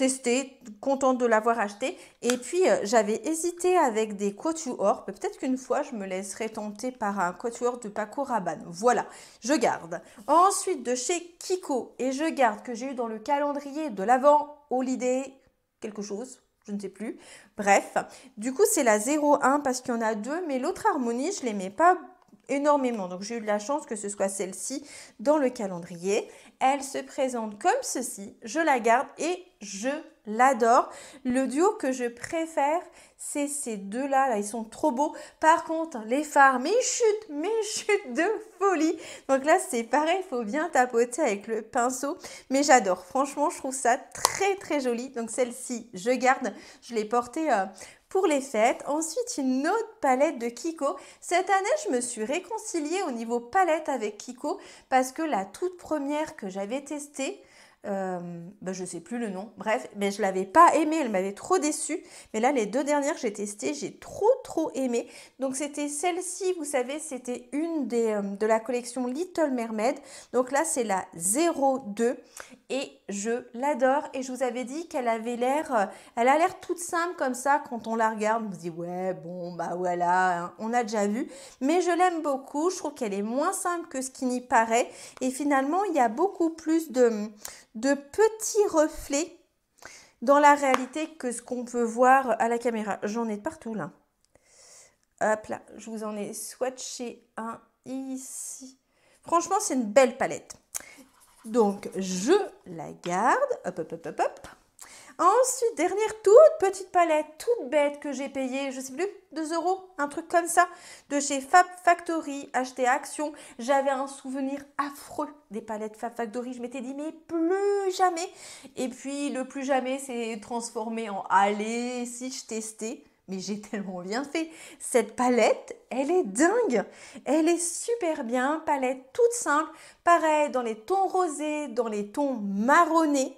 Speaker 1: testé, contente de l'avoir acheté. Et puis, euh, j'avais hésité avec des couture. Peut-être qu'une fois, je me laisserai tenter par un couture de Paco Rabanne. Voilà, je garde. Ensuite, de chez Kiko, et je garde que j'ai eu dans le calendrier de l'avant Holiday quelque chose, je ne sais plus. Bref, du coup, c'est la 01 parce qu'il y en a deux, mais l'autre harmonie, je l'aimais pas énormément. Donc j'ai eu de la chance que ce soit celle-ci dans le calendrier. Elle se présente comme ceci. Je la garde et je l'adore. Le duo que je préfère, c'est ces deux-là. Là, ils sont trop beaux. Par contre, les phares, mais chutes, mais de folie. Donc là, c'est pareil, il faut bien tapoter avec le pinceau. Mais j'adore. Franchement, je trouve ça très, très joli. Donc celle-ci, je garde. Je l'ai portée euh, pour les fêtes. Ensuite, une autre palette de Kiko. Cette année, je me suis réconciliée au niveau palette avec Kiko parce que la toute première que j'avais testée, je euh, ne bah, je sais plus le nom, bref, mais je l'avais pas aimée. elle m'avait trop déçue. Mais là, les deux dernières que j'ai testées, j'ai trop trop aimé. Donc c'était celle-ci, vous savez, c'était une des, euh, de la collection Little Mermaid. Donc là, c'est la 02 et je l'adore et je vous avais dit qu'elle avait l'air euh, elle a l'air toute simple comme ça quand on la regarde on se dit ouais bon bah voilà hein, on a déjà vu mais je l'aime beaucoup je trouve qu'elle est moins simple que ce qui n'y paraît et finalement il y a beaucoup plus de de petits reflets dans la réalité que ce qu'on peut voir à la caméra j'en ai de partout là hop là je vous en ai swatché un ici franchement c'est une belle palette donc, je la garde. Hop, hop, hop, hop, hop. Ensuite, dernière toute petite palette, toute bête que j'ai payée, je sais plus, 2 euros, un truc comme ça, de chez Fab Factory, acheté à Action. J'avais un souvenir affreux des palettes Fab Factory. Je m'étais dit, mais plus jamais. Et puis, le plus jamais s'est transformé en allez, si je testais mais j'ai tellement bien fait. Cette palette, elle est dingue. Elle est super bien. Palette toute simple. Pareil, dans les tons rosés, dans les tons marronnés.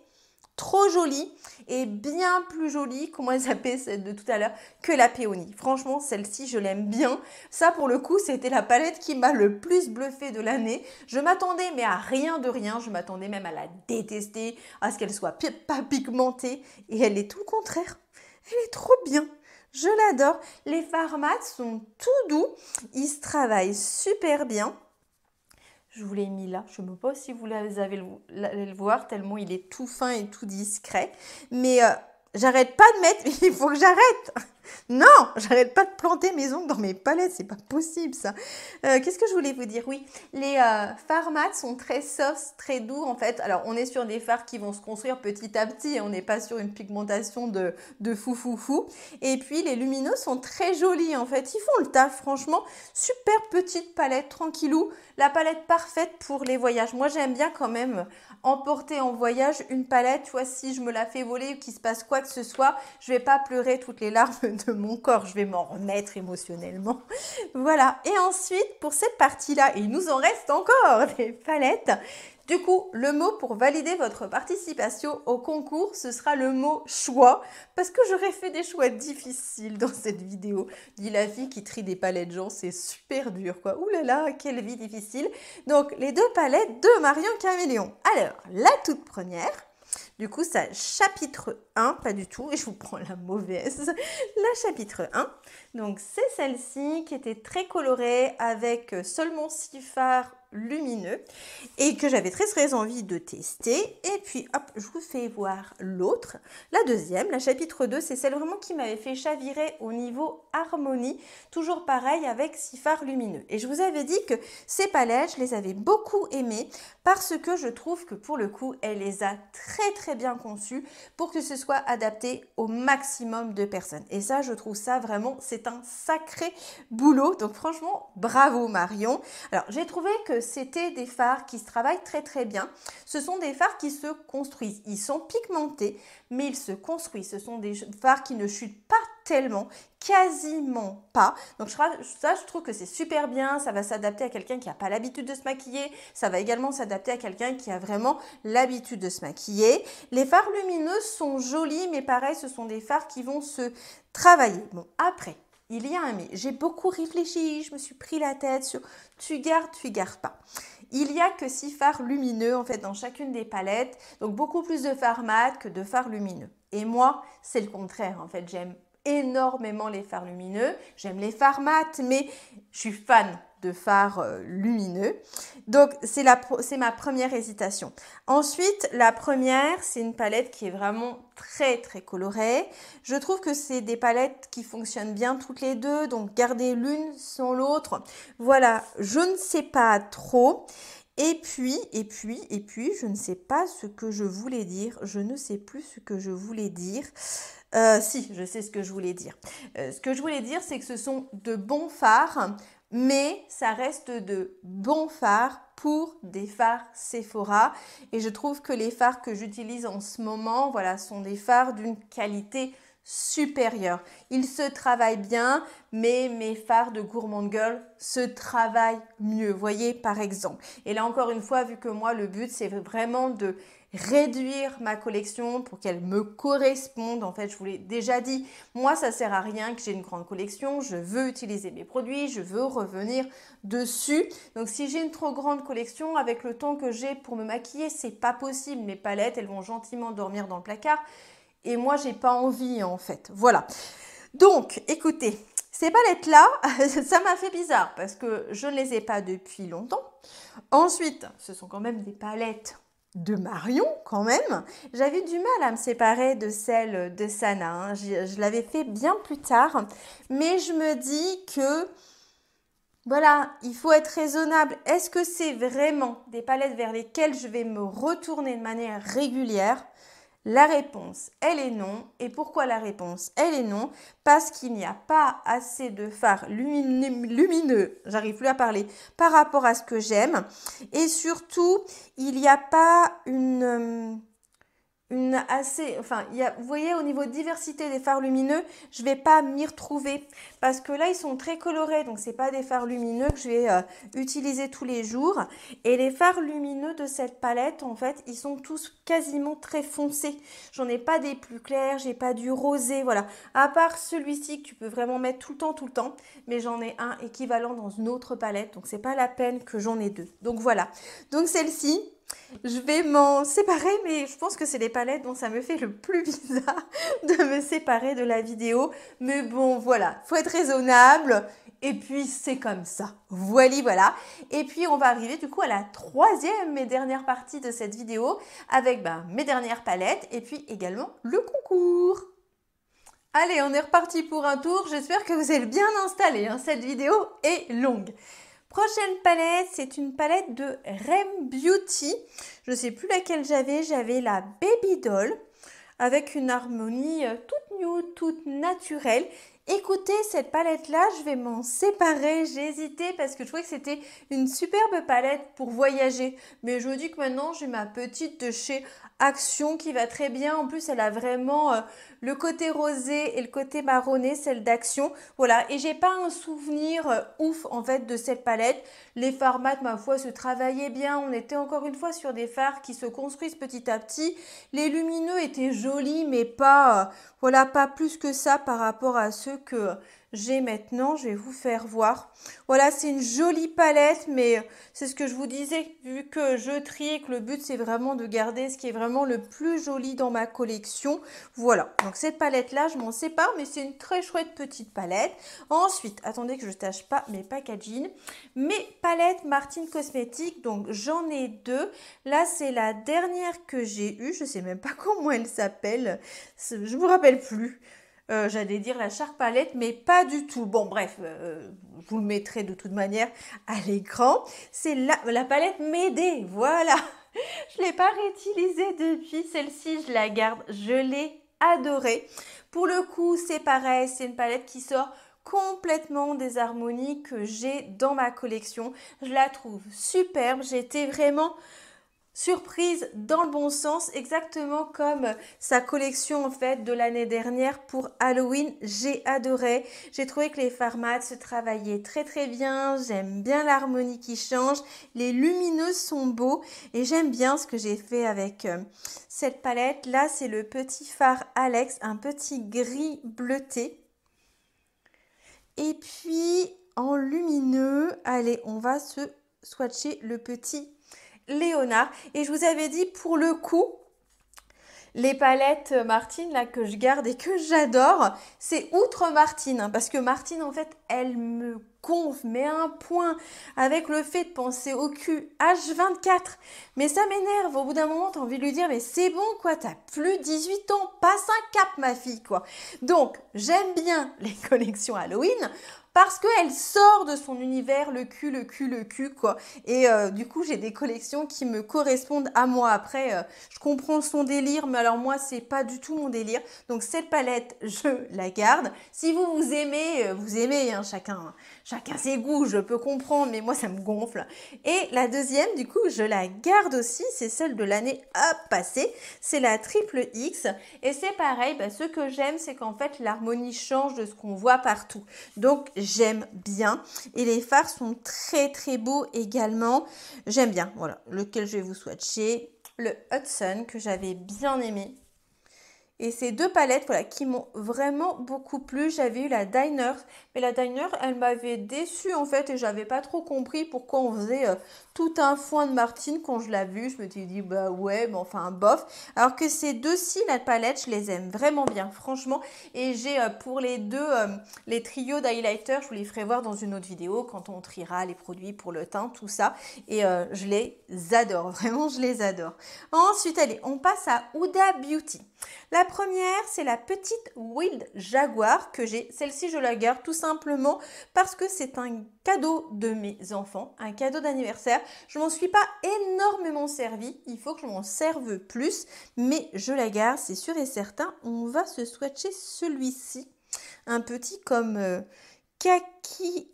Speaker 1: Trop jolie et bien plus jolie, comment elle s'appelle de tout à l'heure, que la péonie. Franchement, celle-ci, je l'aime bien. Ça, pour le coup, c'était la palette qui m'a le plus bluffé de l'année. Je m'attendais, mais à rien de rien. Je m'attendais même à la détester, à ce qu'elle soit pas pigmentée. Et elle est tout le contraire. Elle est trop bien. Je l'adore. Les farmats sont tout doux. Ils se travaillent super bien. Je vous l'ai mis là. Je ne sais pas si vous allez le voir tellement il est tout fin et tout discret. Mais euh, j'arrête pas de mettre. Il faut que j'arrête. Non, j'arrête pas de planter mes ongles dans mes palettes, c'est pas possible ça. Euh, qu'est-ce que je voulais vous dire Oui, les fards euh, sont très soft, très doux en fait. Alors on est sur des phares qui vont se construire petit à petit, hein. on n'est pas sur une pigmentation de, de fou fou fou. Et puis les lumineux sont très jolis en fait, ils font le taf franchement. Super petite palette, tranquillou, la palette parfaite pour les voyages. Moi j'aime bien quand même emporter en voyage une palette, tu vois, si je me la fais voler ou qu'il se passe quoi que ce soit, je vais pas pleurer toutes les larmes de mon corps, je vais m'en remettre émotionnellement. Voilà. Et ensuite, pour cette partie-là, il nous en reste encore des palettes. Du coup, le mot pour valider votre participation au concours, ce sera le mot choix, parce que j'aurais fait des choix difficiles dans cette vidéo. Dit la fille qui trie des palettes, gens, c'est super dur, quoi. Ouh là là, quelle vie difficile. Donc, les deux palettes de Marion Caméléon. Alors, la toute première, du coup, ça chapitre 1, pas du tout, et je vous prends la mauvaise, la chapitre 1. Donc c'est celle-ci qui était très colorée avec seulement six phares lumineux et que j'avais très très envie de tester. Et puis hop, je vous fais voir l'autre. La deuxième, la chapitre 2, c'est celle vraiment qui m'avait fait chavirer au niveau harmonie. Toujours pareil avec six phares lumineux. Et je vous avais dit que ces palettes, je les avais beaucoup aimées parce que je trouve que pour le coup, elle les a très très bien conçu pour que ce soit adapté au maximum de personnes. Et ça, je trouve ça vraiment, c'est un sacré boulot. Donc franchement, bravo Marion. Alors j'ai trouvé que c'était des phares qui se travaillent très très bien. Ce sont des phares qui se construisent. Ils sont pigmentés, mais ils se construisent. Ce sont des phares qui ne chutent pas quasiment pas. Donc je, ça, je trouve que c'est super bien. Ça va s'adapter à quelqu'un qui n'a pas l'habitude de se maquiller. Ça va également s'adapter à quelqu'un qui a vraiment l'habitude de se maquiller. Les fards lumineux sont jolis, mais pareil, ce sont des fards qui vont se travailler. Bon, après, il y a un mais. J'ai beaucoup réfléchi, je me suis pris la tête sur tu gardes, tu gardes pas. Il y a que six fards lumineux en fait dans chacune des palettes, donc beaucoup plus de phares mat que de fards lumineux. Et moi, c'est le contraire en fait, j'aime énormément les phares lumineux. J'aime les fards mat, mais je suis fan de phares euh, lumineux. Donc c'est ma première hésitation. Ensuite, la première, c'est une palette qui est vraiment très très colorée. Je trouve que c'est des palettes qui fonctionnent bien toutes les deux, donc garder l'une sans l'autre. Voilà, je ne sais pas trop. Et puis, et puis, et puis, je ne sais pas ce que je voulais dire. Je ne sais plus ce que je voulais dire. Euh, si, je sais ce que je voulais dire. Euh, ce que je voulais dire, c'est que ce sont de bons phares, mais ça reste de bons phares pour des phares Sephora. Et je trouve que les phares que j'utilise en ce moment, voilà, sont des phares d'une qualité supérieur. Il se travaille bien, mais mes fards de gourmand gueule se travaillent mieux, voyez par exemple. Et là encore une fois, vu que moi le but c'est vraiment de réduire ma collection pour qu'elle me corresponde. En fait, je vous l'ai déjà dit, moi, ça sert à rien que j'ai une grande collection. Je veux utiliser mes produits, je veux revenir dessus. Donc, si j'ai une trop grande collection, avec le temps que j'ai pour me maquiller, c'est pas possible. Mes palettes, elles vont gentiment dormir dans le placard et moi j'ai pas envie en fait. Voilà. Donc écoutez, ces palettes là, ça m'a fait bizarre parce que je ne les ai pas depuis longtemps. Ensuite, ce sont quand même des palettes de Marion quand même. J'avais du mal à me séparer de celle de Sana. Hein. je l'avais fait bien plus tard, mais je me dis que voilà, il faut être raisonnable. Est-ce que c'est vraiment des palettes vers lesquelles je vais me retourner de manière régulière la réponse, elle est non. Et pourquoi la réponse, elle est non Parce qu'il n'y a pas assez de phares lumineux, j'arrive plus à parler, par rapport à ce que j'aime. Et surtout, il n'y a pas une euh, assez, enfin, vous voyez au niveau diversité des phares lumineux, je ne vais pas m'y retrouver parce que là ils sont très colorés, donc c'est pas des phares lumineux que je vais euh, utiliser tous les jours. Et les phares lumineux de cette palette, en fait, ils sont tous quasiment très foncés. J'en ai pas des plus clairs, j'ai pas du rosé, voilà. À part celui-ci que tu peux vraiment mettre tout le temps, tout le temps, mais j'en ai un équivalent dans une autre palette, donc c'est pas la peine que j'en ai deux. Donc voilà. Donc celle-ci, je vais m'en séparer, mais je pense que c'est les palettes dont ça me fait le plus bizarre de me séparer de la vidéo. Mais bon, voilà, faut être raisonnable. Et puis c'est comme ça. Voilà, voilà. Et puis on va arriver du coup à la troisième et dernière partie de cette vidéo avec ben, mes dernières palettes et puis également le concours. Allez, on est reparti pour un tour. J'espère que vous êtes bien installés. Hein. Cette vidéo est longue. Prochaine palette, c'est une palette de Rem Beauty. Je ne sais plus laquelle j'avais, j'avais la Baby Doll avec une harmonie euh, toute nude, toute naturelle. Écoutez, cette palette-là, je vais m'en séparer. J'ai hésité parce que je trouvais que c'était une superbe palette pour voyager. Mais je vous dis que maintenant, j'ai ma petite de chez action qui va très bien. En plus, elle a vraiment euh, le côté rosé et le côté marronné, celle d'action. Voilà, et j'ai pas un souvenir euh, ouf en fait de cette palette. Les formats ma foi, se travaillaient bien. On était encore une fois sur des phares qui se construisent petit à petit. Les lumineux étaient jolis, mais pas, euh, voilà, pas plus que ça par rapport à ceux que j'ai maintenant. Je vais vous faire voir. Voilà, c'est une jolie palette, mais euh, c'est ce que je vous disais, vu que je trie que le but, c'est vraiment de garder ce qui est vraiment le plus joli dans ma collection. Voilà, donc cette palette-là, je m'en sépare, mais c'est une très chouette petite palette. Ensuite, attendez que je ne tâche pas mes packaging. Mes palettes Martine Cosmetics, donc j'en ai deux. Là, c'est la dernière que j'ai eue. Je ne sais même pas comment elle s'appelle. Je ne vous rappelle plus. Euh, j'allais dire la charte palette, mais pas du tout. Bon, bref, euh, vous le mettrez de toute manière à l'écran. C'est la, la, palette Médée, voilà. Je ne l'ai pas réutilisée depuis, celle-ci, je la garde, je l'ai adorée. Pour le coup, c'est pareil, c'est une palette qui sort complètement des harmonies que j'ai dans ma collection. Je la trouve superbe, j'étais vraiment surprise dans le bon sens, exactement comme sa collection en fait de l'année dernière pour Halloween. J'ai adoré. J'ai trouvé que les formats se travaillaient très très bien. J'aime bien l'harmonie qui change. Les lumineux sont beaux et j'aime bien ce que j'ai fait avec euh, cette palette. Là, c'est le petit phare Alex, un petit gris bleuté. Et puis en lumineux, allez, on va se swatcher le petit Léonard. Et je vous avais dit pour le coup, les palettes euh, Martine là que je garde et que j'adore, c'est outre Martine hein, parce que Martine en fait, elle me conf mais un point avec le fait de penser au cul H24. Mais ça m'énerve, au bout d'un moment, t'as envie de lui dire mais c'est bon quoi, t'as plus 18 ans, passe un cap ma fille quoi. Donc, j'aime bien les collections Halloween parce qu'elle sort de son univers le cul, le cul, le cul, quoi. Et euh, du coup, j'ai des collections qui me correspondent à moi. Après, euh, je comprends son délire, mais alors moi, c'est pas du tout mon délire. Donc cette palette, je la garde. Si vous vous aimez, euh, vous aimez, hein, chacun, hein, chacun ses goûts, je peux comprendre, mais moi, ça me gonfle. Et la deuxième, du coup, je la garde aussi, c'est celle de l'année passée. c'est la triple X. Et c'est pareil, bah, ce que j'aime, c'est qu'en fait, l'harmonie change de ce qu'on voit partout. Donc, j'aime bien. Et les fards sont très très beaux également. J'aime bien, voilà, lequel je vais vous swatcher. Le Hudson que j'avais bien aimé. Et ces deux palettes voilà, qui m'ont vraiment beaucoup plu. J'avais eu la Diner, mais la Diner, elle m'avait déçue en fait et j'avais pas trop compris pourquoi on faisait euh, tout un foin de Martine quand je l'ai vu. Je me suis dit, bah ouais, mais enfin, bof. Alors que ces deux-ci, la palette, je les aime vraiment bien, franchement. Et j'ai euh, pour les deux, euh, les trios d'highlighter, je vous les ferai voir dans une autre vidéo quand on triera les produits pour le teint, tout ça. Et euh, je les adore, vraiment, je les adore. Ensuite, allez, on passe à Ouda Beauty. La première, c'est la petite Wild Jaguar que j'ai. Celle-ci, je la garde tout simplement parce que c'est un cadeau de mes enfants, un cadeau d'anniversaire. Je m'en suis pas énormément servi, il faut que je m'en serve plus, mais je la garde, c'est sûr et certain. On va se swatcher celui-ci, un petit comme euh, kaki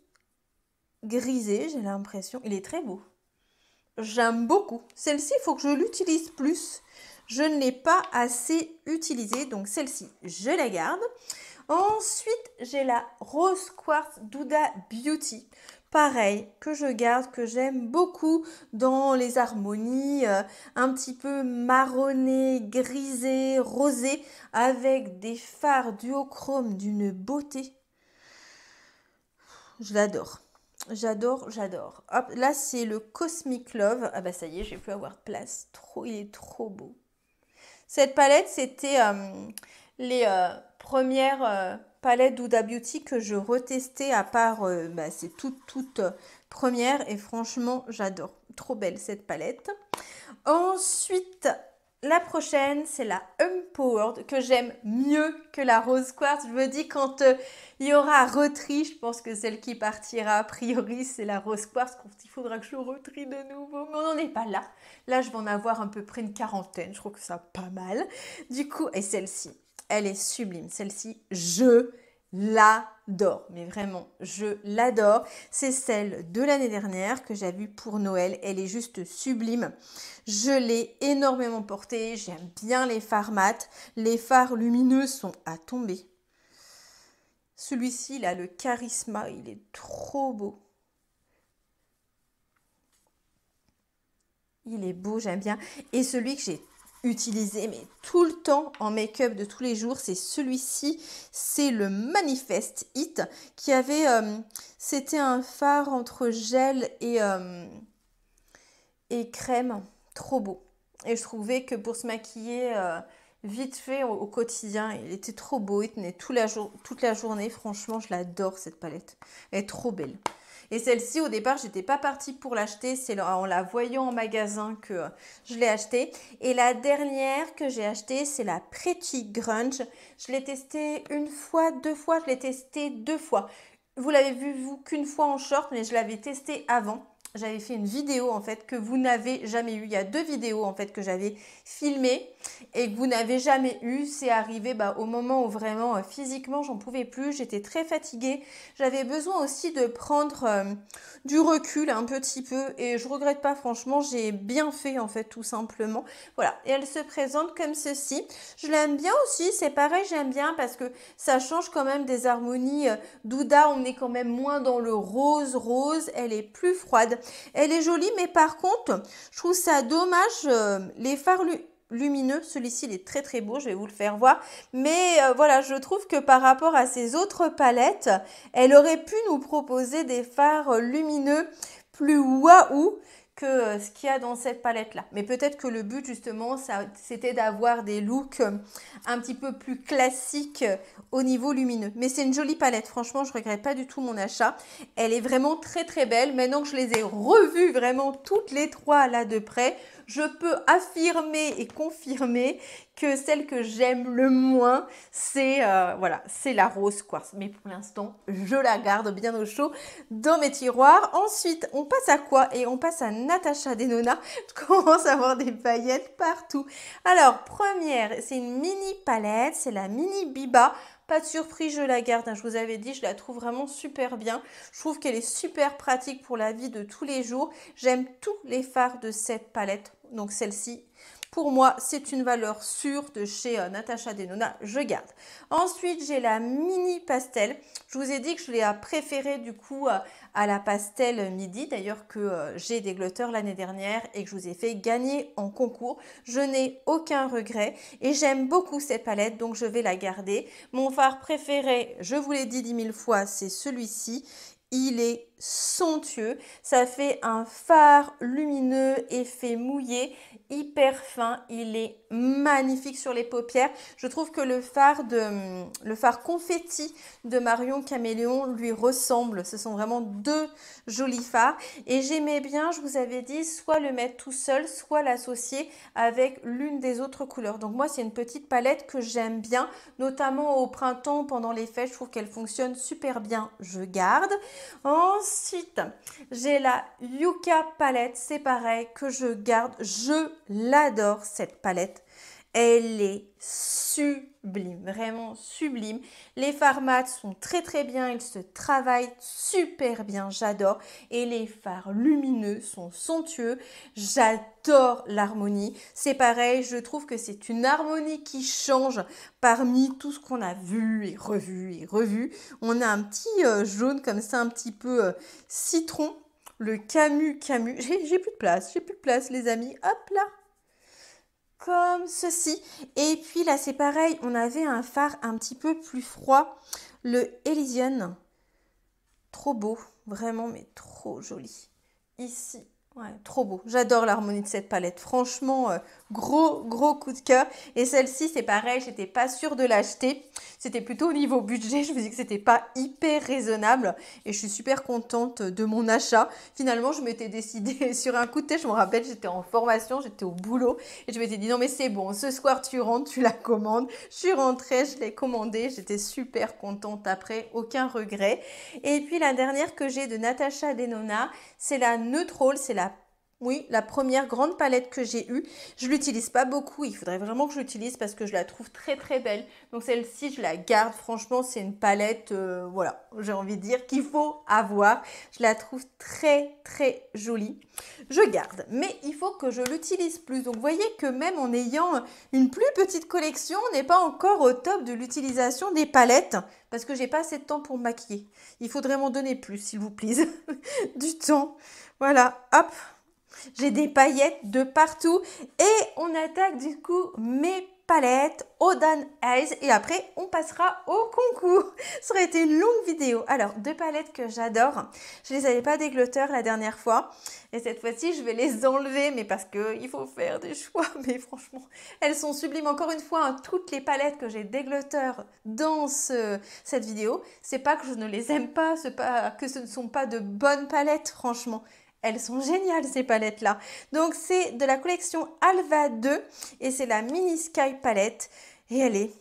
Speaker 1: grisé, j'ai l'impression. Il est très beau. J'aime beaucoup. Celle-ci, il faut que je l'utilise plus. Je ne l'ai pas assez utilisée, donc celle-ci, je la garde. Ensuite, j'ai la Rose Quartz Duda Beauty. Pareil, que je garde, que j'aime beaucoup dans les harmonies, euh, un petit peu marronné, grisé, rosé, avec des fards duochrome d'une beauté. Je l'adore. J'adore, j'adore. Hop, là c'est le Cosmic Love. Ah bah ça y est, j'ai pu plus avoir de place. Trop, il est trop beau. Cette palette, c'était euh, les euh, premières euh, palettes d'uda Beauty que je retestais à part, euh, bah, c'est toutes toutes premières et franchement j'adore, trop belle cette palette. Ensuite, la prochaine, c'est la Empowered que j'aime mieux que la Rose Quartz. Je me dis quand il y aura retrie, je pense que celle qui partira a priori, c'est la Rose Quartz. il faudra que je retrie de nouveau, mais on n'en est pas là. Là, je vais en avoir à peu près une quarantaine. Je trouve que ça pas mal. Du coup, et celle-ci. Elle est sublime. Celle-ci, je l'adore. Mais vraiment, je l'adore. C'est celle de l'année dernière que j'ai vue pour Noël. Elle est juste sublime. Je l'ai énormément portée. J'aime bien les phares mat. Les phares lumineux sont à tomber. Celui-ci, là, a le charisme. Il est trop beau. Il est beau, j'aime bien. Et celui que j'ai utilisé mais tout le temps en make-up de tous les jours. C'est celui-ci, c'est le Manifest Hit qui avait, euh, c'était un phare entre gel et, euh, et crème, trop beau. Et je trouvais que pour se maquiller euh, vite fait au, quotidien, il était trop beau, il tenait toute la, toute la journée. Franchement, je l'adore cette palette, elle est trop belle. Et celle-ci, au départ, j'étais pas partie pour l'acheter. C'est en la voyant en magasin que euh, je l'ai achetée. Et la dernière que j'ai achetée, c'est la Pretty Grunge. Je l'ai testée une fois, deux fois. Je l'ai testée deux fois. Vous l'avez vu, vous, qu'une fois en short, mais je l'avais testée avant j'avais fait une vidéo en fait que vous n'avez jamais eu. Il y a deux vidéos en fait que j'avais filmées et que vous n'avez jamais eu. C'est arrivé bah, au moment où vraiment euh, physiquement j'en pouvais plus, j'étais très fatiguée. J'avais besoin aussi de prendre euh, du recul un petit peu et je regrette pas franchement, j'ai bien fait en fait tout simplement. Voilà, et elle se présente comme ceci. Je l'aime bien aussi, c'est pareil, j'aime bien parce que ça change quand même des harmonies. Euh. Douda, on est quand même moins dans le rose rose, elle est plus froide. Elle est jolie, mais par contre, je trouve ça dommage, euh, les phares lumineux, celui-ci il est très très beau, je vais vous le faire voir, mais euh, voilà, je trouve que par rapport à ces autres palettes, elle aurait pu nous proposer des phares lumineux plus waouh que euh, ce qu'il y a dans cette palette-là. Mais peut-être que le but justement, c'était d'avoir des looks euh, un petit peu plus classiques euh, au niveau lumineux. Mais c'est une jolie palette, franchement, je regrette pas du tout mon achat. Elle est vraiment très très belle. Maintenant que je les ai revues vraiment toutes les trois là de près, je peux affirmer et confirmer que celle que j'aime le moins, c'est euh, voilà, c'est la rose quartz. Mais pour l'instant, je la garde bien au chaud dans mes tiroirs. Ensuite, on passe à quoi Et on passe à Natacha Denona. Je commence à avoir des paillettes partout. Alors, première, c'est une mini palette, c'est la mini Biba. Pas de surprise, je la garde. Hein. Je vous avais dit, je la trouve vraiment super bien. Je trouve qu'elle est super pratique pour la vie de tous les jours. J'aime tous les fards de cette palette donc celle-ci, pour moi, c'est une valeur sûre de chez Natasha euh, Natacha Denona, je garde. Ensuite, j'ai la mini pastel. Je vous ai dit que je l'ai préférée du coup euh, à la pastel midi, d'ailleurs que euh, j'ai j'ai glotteurs l'année dernière et que je vous ai fait gagner en concours. Je n'ai aucun regret et j'aime beaucoup cette palette, donc je vais la garder. Mon phare préféré, je vous l'ai dit dix mille fois, c'est celui-ci. Il est somptueux. Ça fait un phare lumineux, effet mouillé, hyper fin. Il est magnifique sur les paupières. Je trouve que le phare, de, le phare confetti de Marion Caméléon lui ressemble. Ce sont vraiment deux jolis phares. Et j'aimais bien, je vous avais dit, soit le mettre tout seul, soit l'associer avec l'une des autres couleurs. Donc moi, c'est une petite palette que j'aime bien, notamment au printemps, pendant les fêtes. Je trouve qu'elle fonctionne super bien. Je garde. Ensuite, j'ai la Yuka palette. C'est pareil que je garde. Je l'adore cette palette. Elle est sublime, vraiment sublime. Les mat sont très très bien, ils se travaillent super bien, j'adore. Et les phares lumineux sont somptueux, j'adore l'harmonie. C'est pareil, je trouve que c'est une harmonie qui change parmi tout ce qu'on a vu et revu et revu. On a un petit euh, jaune comme ça, un petit peu euh, citron. Le Camus Camus, j'ai plus de place, j'ai plus de place les amis, hop là, comme ceci. Et puis là, c'est pareil, on avait un phare un petit peu plus froid, le Elysian. Trop beau, vraiment, mais trop joli. Ici, trop beau. J'adore l'harmonie de cette palette. Franchement, euh, gros, gros coup de cœur. Et celle-ci, c'est pareil, j'étais pas sûre de l'acheter. C'était plutôt au niveau budget. Je me dis que c'était pas hyper raisonnable. Et je suis super contente de mon achat. Finalement, je m'étais décidée sur un coup de tête. Je me rappelle, j'étais en formation, j'étais au boulot. Et je m'étais dit, non, mais c'est bon, ce soir, tu rentres, tu la commandes. Je suis rentrée, je l'ai commandée. J'étais super contente après. Aucun regret. Et puis, la dernière que j'ai de Natacha Denona, c'est la Neutrol. C'est la oui, la première grande palette que j'ai eue. Je l'utilise pas beaucoup, il faudrait vraiment que je l'utilise parce que je la trouve très très belle. Donc celle-ci, je la garde. Franchement, c'est une palette, euh, voilà, j'ai envie de dire qu'il faut avoir. Je la trouve très très jolie. Je garde, mais il faut que je l'utilise plus. Donc vous voyez que même en ayant une plus petite collection, on n'est pas encore au top de l'utilisation des palettes parce que j'ai pas assez de temps pour maquiller. Il faudrait m'en donner plus, s'il vous plaît. du temps. Voilà, hop j'ai des paillettes de partout. Et on attaque du coup mes palettes Odan Eyes et après on passera au concours. Ça aurait été une longue vidéo. Alors, deux palettes que j'adore. Je les avais pas glotteurs la dernière fois et cette fois-ci je vais les enlever mais parce qu'il faut faire des choix mais franchement, elles sont sublimes. Encore une fois, hein, toutes les palettes que j'ai glotteurs dans cette vidéo, c'est pas que je ne les aime pas que ce ne sont pas de bonnes palettes franchement. Elles sont géniales ces palettes là. Donc c'est de la collection Alva 2 et c'est la Mini Sky palette et elle est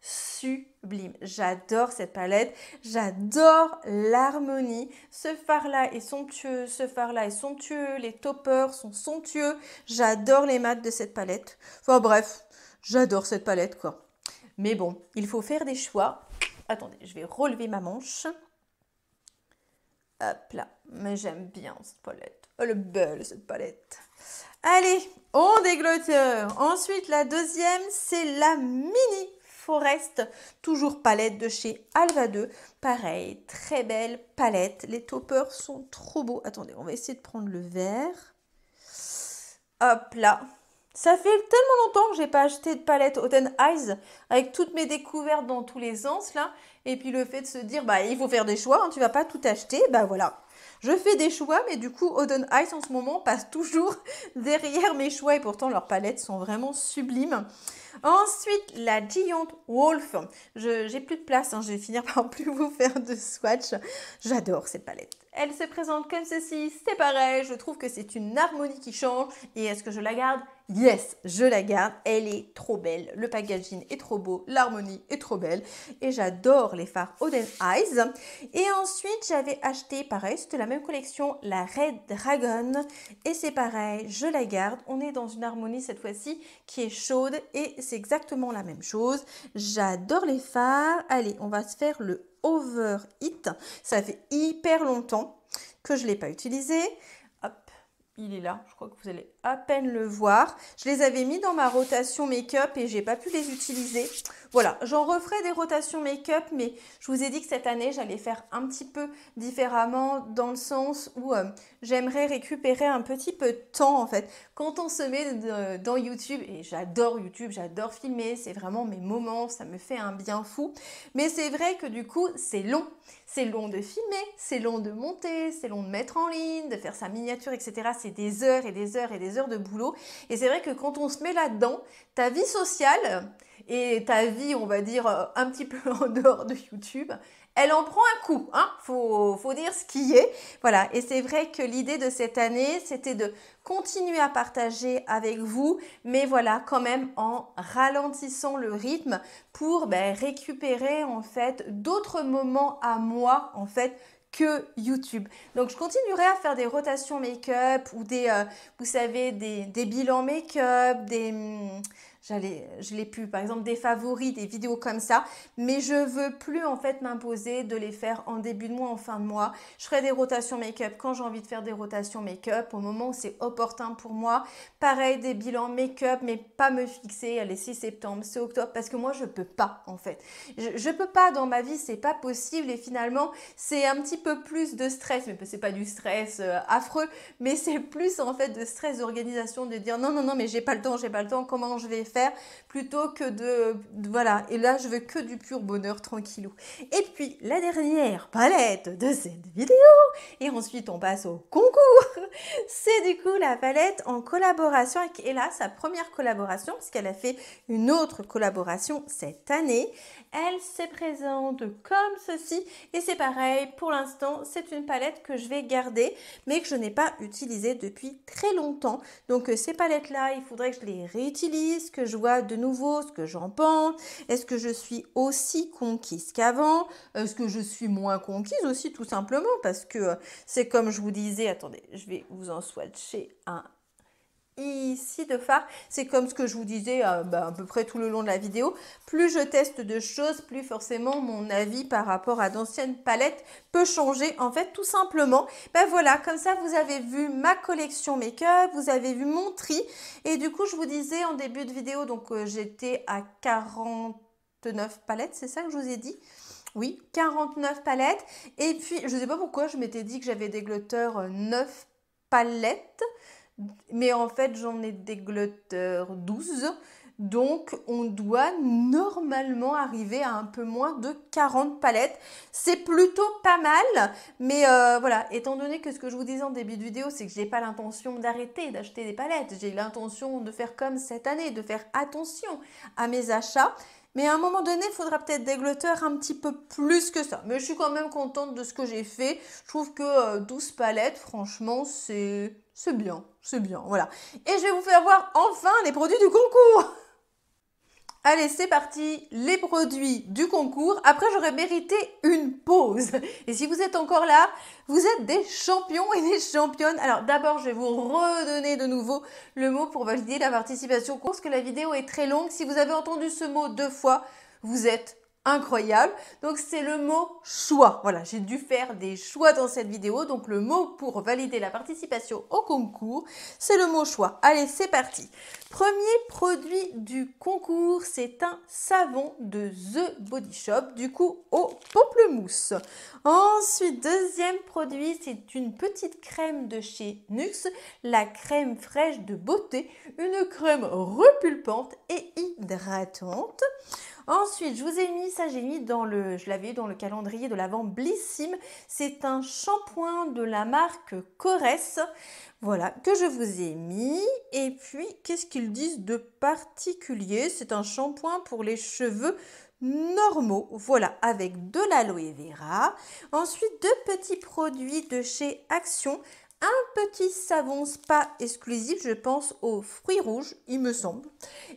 Speaker 1: sublime. J'adore cette palette, j'adore l'harmonie. Ce phare là est somptueux, ce phare là est somptueux, les toppers sont somptueux. J'adore les maths de cette palette. Enfin bref, j'adore cette palette quoi. Mais bon, il faut faire des choix. Attendez, je vais relever ma manche. Hop là mais j'aime bien cette palette. Oh le belle cette palette. Allez, on dégloteur. Ensuite, la deuxième, c'est la mini Forest, toujours palette de chez Alva 2. Pareil, très belle palette. Les toppers sont trop beaux. Attendez, on va essayer de prendre le vert. Hop là. Ça fait tellement longtemps que je n'ai pas acheté de palette Oten Eyes avec toutes mes découvertes dans tous les sens là. Et puis le fait de se dire bah il faut faire des choix, Tu hein. tu vas pas tout acheter, bah voilà. Je fais des choix, mais du coup, Odon Ice en ce moment passe toujours derrière mes choix et pourtant leurs palettes sont vraiment sublimes. Ensuite, la Giant Wolf. J'ai plus de place, hein, je vais finir par plus vous faire de swatch. J'adore cette palette. Elle se présente comme ceci, c'est pareil, je trouve que c'est une harmonie qui change. Et est-ce que je la garde Yes, je la garde, elle est trop belle, le packaging est trop beau, l'harmonie est trop belle et j'adore les fards Oden Eyes. Et ensuite j'avais acheté, pareil, c'était la même collection, la Red Dragon et c'est pareil, je la garde, on est dans une harmonie cette fois-ci qui est chaude et c'est exactement la même chose. J'adore les fards, allez on va se faire le Overheat, ça fait hyper longtemps que je ne l'ai pas utilisé. Hop, il est là, je crois que vous allez à peine le voir. Je les avais mis dans ma rotation make-up et j'ai pas pu les utiliser. Voilà, j'en referai des rotations make-up, mais je vous ai dit que cette année, j'allais faire un petit peu différemment dans le sens où euh, j'aimerais récupérer un petit peu de temps en fait. Quand on se met dans YouTube, et j'adore YouTube, j'adore filmer, c'est vraiment mes moments, ça me fait un bien fou. Mais c'est vrai que du coup, c'est long. C'est long de filmer, c'est long de monter, c'est long de mettre en ligne, de faire sa miniature, etc. C'est des heures et des heures et des heures de boulot. Et c'est vrai que quand on se met là-dedans, ta vie sociale et ta vie, on va dire, euh, un petit peu en dehors de YouTube, elle en prend un coup, il hein. faut, dire ce qui est. Voilà, et c'est vrai que l'idée de cette année, c'était de continuer à partager avec vous, mais voilà, quand même en ralentissant le rythme pour ben, récupérer en fait d'autres moments à moi, en fait, que YouTube. Donc je continuerai à faire des rotations make-up ou des, euh, vous savez, des, des bilans make-up, des, mm, je l'ai pu, par exemple, des favoris, des vidéos comme ça, mais je veux plus en fait m'imposer de les faire en début de mois, en fin de mois. Je ferai des rotations make-up quand j'ai envie de faire des rotations make-up, au moment où c'est opportun pour moi. Pareil, des bilans make-up, mais pas me fixer, allez, 6 septembre, c'est octobre, parce que moi, je peux pas en fait. Je, ne peux pas dans ma vie, c'est pas possible, et finalement, c'est un petit peu plus de stress, mais c'est pas du stress euh, affreux, mais c'est plus en fait de stress d'organisation, de dire non, non, non, mais j'ai pas le temps, j'ai pas le temps, comment je vais faire plutôt que de, Voilà, et là je veux que du pur bonheur tranquillou. Et puis la dernière palette de cette vidéo, et ensuite on passe au concours, c'est du coup la palette en collaboration avec Ella, sa première collaboration, parce qu'elle a fait une autre collaboration cette année. Elle s'est présente comme ceci, et c'est pareil, pour l'instant c'est une palette que je vais garder, mais que je n'ai pas utilisée depuis très longtemps. Donc euh, ces palettes-là, il faudrait que je les réutilise, que je vois de nouveau, ce que j'en pense Est-ce que je suis aussi conquise qu'avant Est-ce que je suis moins conquise aussi tout simplement Parce que euh, c'est comme je vous disais, attendez, je vais vous en swatcher un ici de phare. C'est comme ce que je vous disais euh, bah, à peu près tout le long de la vidéo. Plus je teste de choses, plus forcément mon avis par rapport à d'anciennes palettes peut changer. En fait, tout simplement, ben voilà, comme ça, vous avez vu ma collection make-up, vous avez vu mon tri. Et du coup, je vous disais en début de vidéo, donc euh, j'étais à 49 palettes, c'est ça que je vous ai dit oui, 49 palettes. Et puis, je ne sais pas pourquoi, je m'étais dit que j'avais des glotteurs 9 euh, palettes mais en fait j'en ai des glotteurs 12. Donc on doit normalement arriver à un peu moins de 40 palettes. C'est plutôt pas mal, mais euh, voilà, étant donné que ce que je vous disais en début de vidéo, c'est que je n'ai pas l'intention d'arrêter d'acheter des palettes. J'ai l'intention de faire comme cette année, de faire attention à mes achats. Mais à un moment donné, il faudra peut-être des glotteurs un petit peu plus que ça. Mais je suis quand même contente de ce que j'ai fait. Je trouve que 12 euh, palettes, franchement, c'est c'est bien, c'est bien, voilà. Et je vais vous faire voir enfin les produits du concours Allez, c'est parti, les produits du concours. Après, j'aurais mérité une pause. Et si vous êtes encore là, vous êtes des champions et des championnes. Alors d'abord, je vais vous redonner de nouveau le mot pour valider la participation au concours, que la vidéo est très longue. Si vous avez entendu ce mot deux fois, vous êtes incroyable. Donc c'est le mot choix. Voilà, j'ai dû faire des choix dans cette vidéo. Donc le mot pour valider la participation au concours, c'est le mot choix. Allez, c'est parti. Premier produit du concours, c'est un savon de The Body Shop, du coup au pamplemousse. Ensuite, deuxième produit, c'est une petite crème de chez Nux, la crème fraîche de beauté, une crème repulpante et hydratante. Ensuite, je vous ai mis, ça j'ai mis dans le, je l'avais dans le calendrier de l'avant Blissime, C'est un shampoing de la marque Corès. Voilà, que je vous ai mis. Et puis, qu'est-ce qu'ils disent de particulier C'est un shampoing pour les cheveux normaux. Voilà, avec de l'aloe vera. Ensuite, deux petits produits de chez Action un petit savon spa exclusif, je pense aux fruits rouges, il me semble.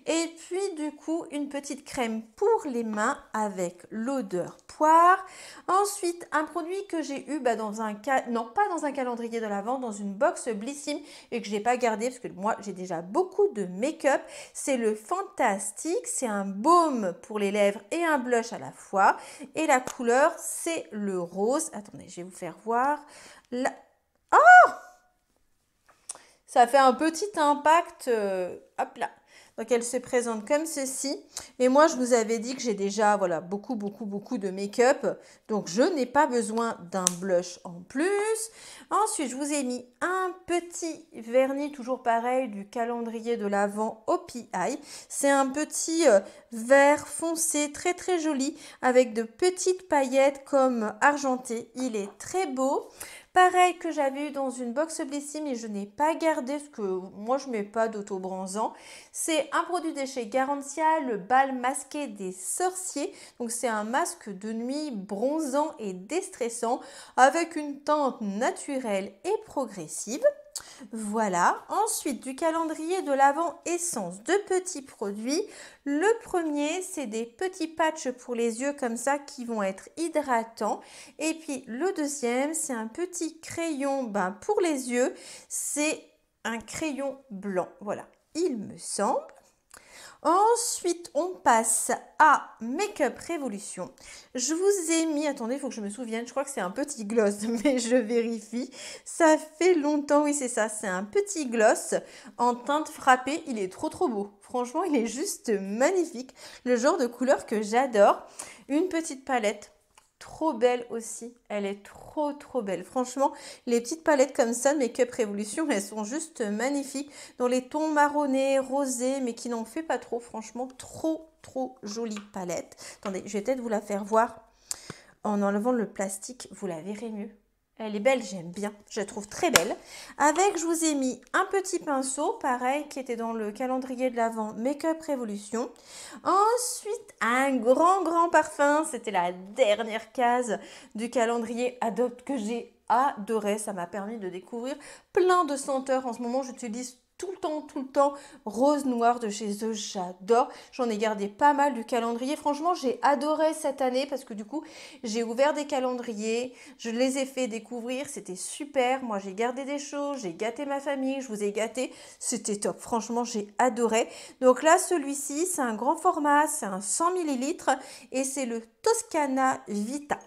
Speaker 1: Et puis du coup, une petite crème pour les mains avec l'odeur poire. Ensuite, un produit que j'ai eu bah, dans un cas, non pas dans un calendrier de l'avant, dans une box blissime et que j'ai pas gardé parce que moi j'ai déjà beaucoup de make-up. C'est le Fantastique, c'est un baume pour les lèvres et un blush à la fois. Et la couleur, c'est le rose. Attendez, je vais vous faire voir. Là, ah Ça fait un petit impact. Euh, hop là. Donc elle se présente comme ceci. Et moi, je vous avais dit que j'ai déjà voilà, beaucoup, beaucoup, beaucoup de make-up. Donc je n'ai pas besoin d'un blush en plus. Ensuite, je vous ai mis un petit vernis, toujours pareil, du calendrier de l'avant OPI. C'est un petit euh, vert foncé, très très joli, avec de petites paillettes comme argentées. Il est très beau. Pareil que j'avais eu dans une box blessée, mais je n'ai pas gardé parce que moi je mets pas d'auto-bronzant. C'est un produit déchet chez Garantia, le bal masqué des sorciers. Donc c'est un masque de nuit bronzant et déstressant avec une teinte naturelle et progressive. Voilà. Ensuite, du calendrier de lavant Essence, deux petits produits. Le premier, c'est des petits patchs pour les yeux comme ça qui vont être hydratants. Et puis le deuxième, c'est un petit crayon ben, pour les yeux. C'est un crayon blanc. Voilà, il me semble. Ensuite, on passe à Makeup Revolution. Je vous ai mis, attendez, il faut que je me souvienne, je crois que c'est un petit gloss, mais je vérifie. Ça fait longtemps, oui c'est ça, c'est un petit gloss en teinte frappée. Il est trop trop beau. Franchement, il est juste magnifique. Le genre de couleur que j'adore. Une petite palette trop belle aussi. Elle est trop trop belle. Franchement, les petites palettes comme ça de Makeup Révolution, Revolution, elles sont juste magnifiques. Dans les tons marronnés, rosés, mais qui n'en fait pas trop. Franchement, trop trop jolie palette. Attendez, je vais peut-être vous la faire voir en enlevant le plastique. Vous la verrez mieux. Elle est belle, j'aime bien, je la trouve très belle. Avec, je vous ai mis un petit pinceau, pareil, qui était dans le calendrier de l'avant Make-up Révolution. Ensuite, un grand, grand parfum, c'était la dernière case du calendrier Adopt que j'ai adoré. Ça m'a permis de découvrir plein de senteurs. En ce moment, j'utilise tout le temps, tout le temps, rose noire de chez eux, j'adore. J'en ai gardé pas mal du calendrier. Franchement, j'ai adoré cette année parce que du coup, j'ai ouvert des calendriers, je les ai fait découvrir, c'était super. Moi, j'ai gardé des choses, j'ai gâté ma famille, je vous ai gâté, c'était top. Franchement, j'ai adoré. Donc là, celui-ci, c'est un grand format, c'est un 100 ml et c'est le Toscana Vita.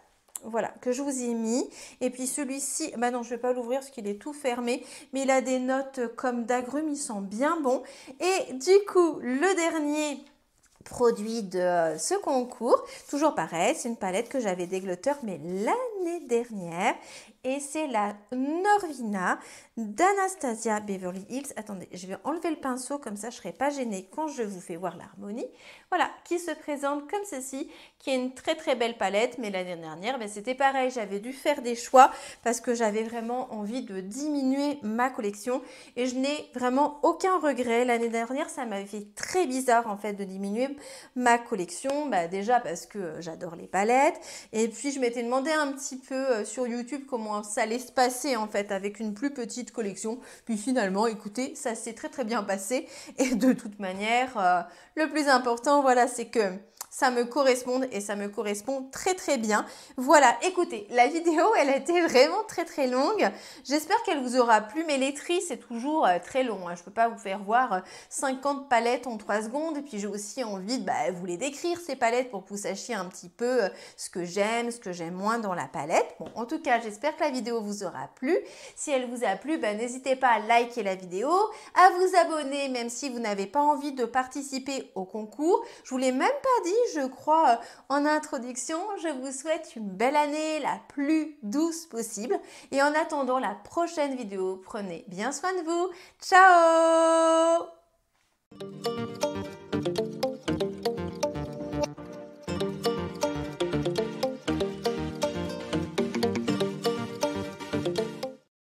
Speaker 1: Voilà, que je vous ai mis. Et puis celui-ci, bah non, je ne vais pas l'ouvrir parce qu'il est tout fermé. Mais il a des notes comme d'agrumes, il sent bien bon. Et du coup, le dernier produit de euh, ce concours, toujours pareil, c'est une palette que j'avais dégloteur mais l'année dernière. Et c'est la Norvina d'Anastasia Beverly Hills. Attendez, je vais enlever le pinceau, comme ça je ne serai pas gênée quand je vous fais voir l'harmonie. Voilà, qui se présente comme ceci, qui est une très très belle palette, mais l'année dernière, ben, c'était pareil, j'avais dû faire des choix parce que j'avais vraiment envie de diminuer ma collection et je n'ai vraiment aucun regret. L'année dernière, ça m'avait fait très bizarre en fait de diminuer ma collection, bah, déjà parce que j'adore les palettes et puis je m'étais demandé un petit peu euh, sur YouTube comment ça allait se passer en fait avec une plus petite collection. Puis finalement, écoutez, ça s'est très très bien passé. Et de toute manière, euh, le plus important, voilà, c'est que ça me correspond et ça me correspond très très bien. Voilà, écoutez, la vidéo, elle a été vraiment très très longue. J'espère qu'elle vous aura plu, mais les tris, c'est toujours euh, très long. Hein. Je peux pas vous faire voir 50 euh, palettes en 3 secondes. Et puis j'ai aussi envie de bah, vous les décrire, ces palettes, pour que vous sachiez un petit peu euh, ce que j'aime, ce que j'aime moins dans la palette. Bon, en tout cas, j'espère que la vidéo vous aura plu. Si elle vous a plu, bah, n'hésitez pas à liker la vidéo, à vous abonner, même si vous n'avez pas envie de participer au concours. Je vous l'ai même pas dit, je crois, euh, en introduction. Je vous souhaite une belle année, la plus douce possible. Et en attendant la prochaine vidéo, prenez bien soin de vous. Ciao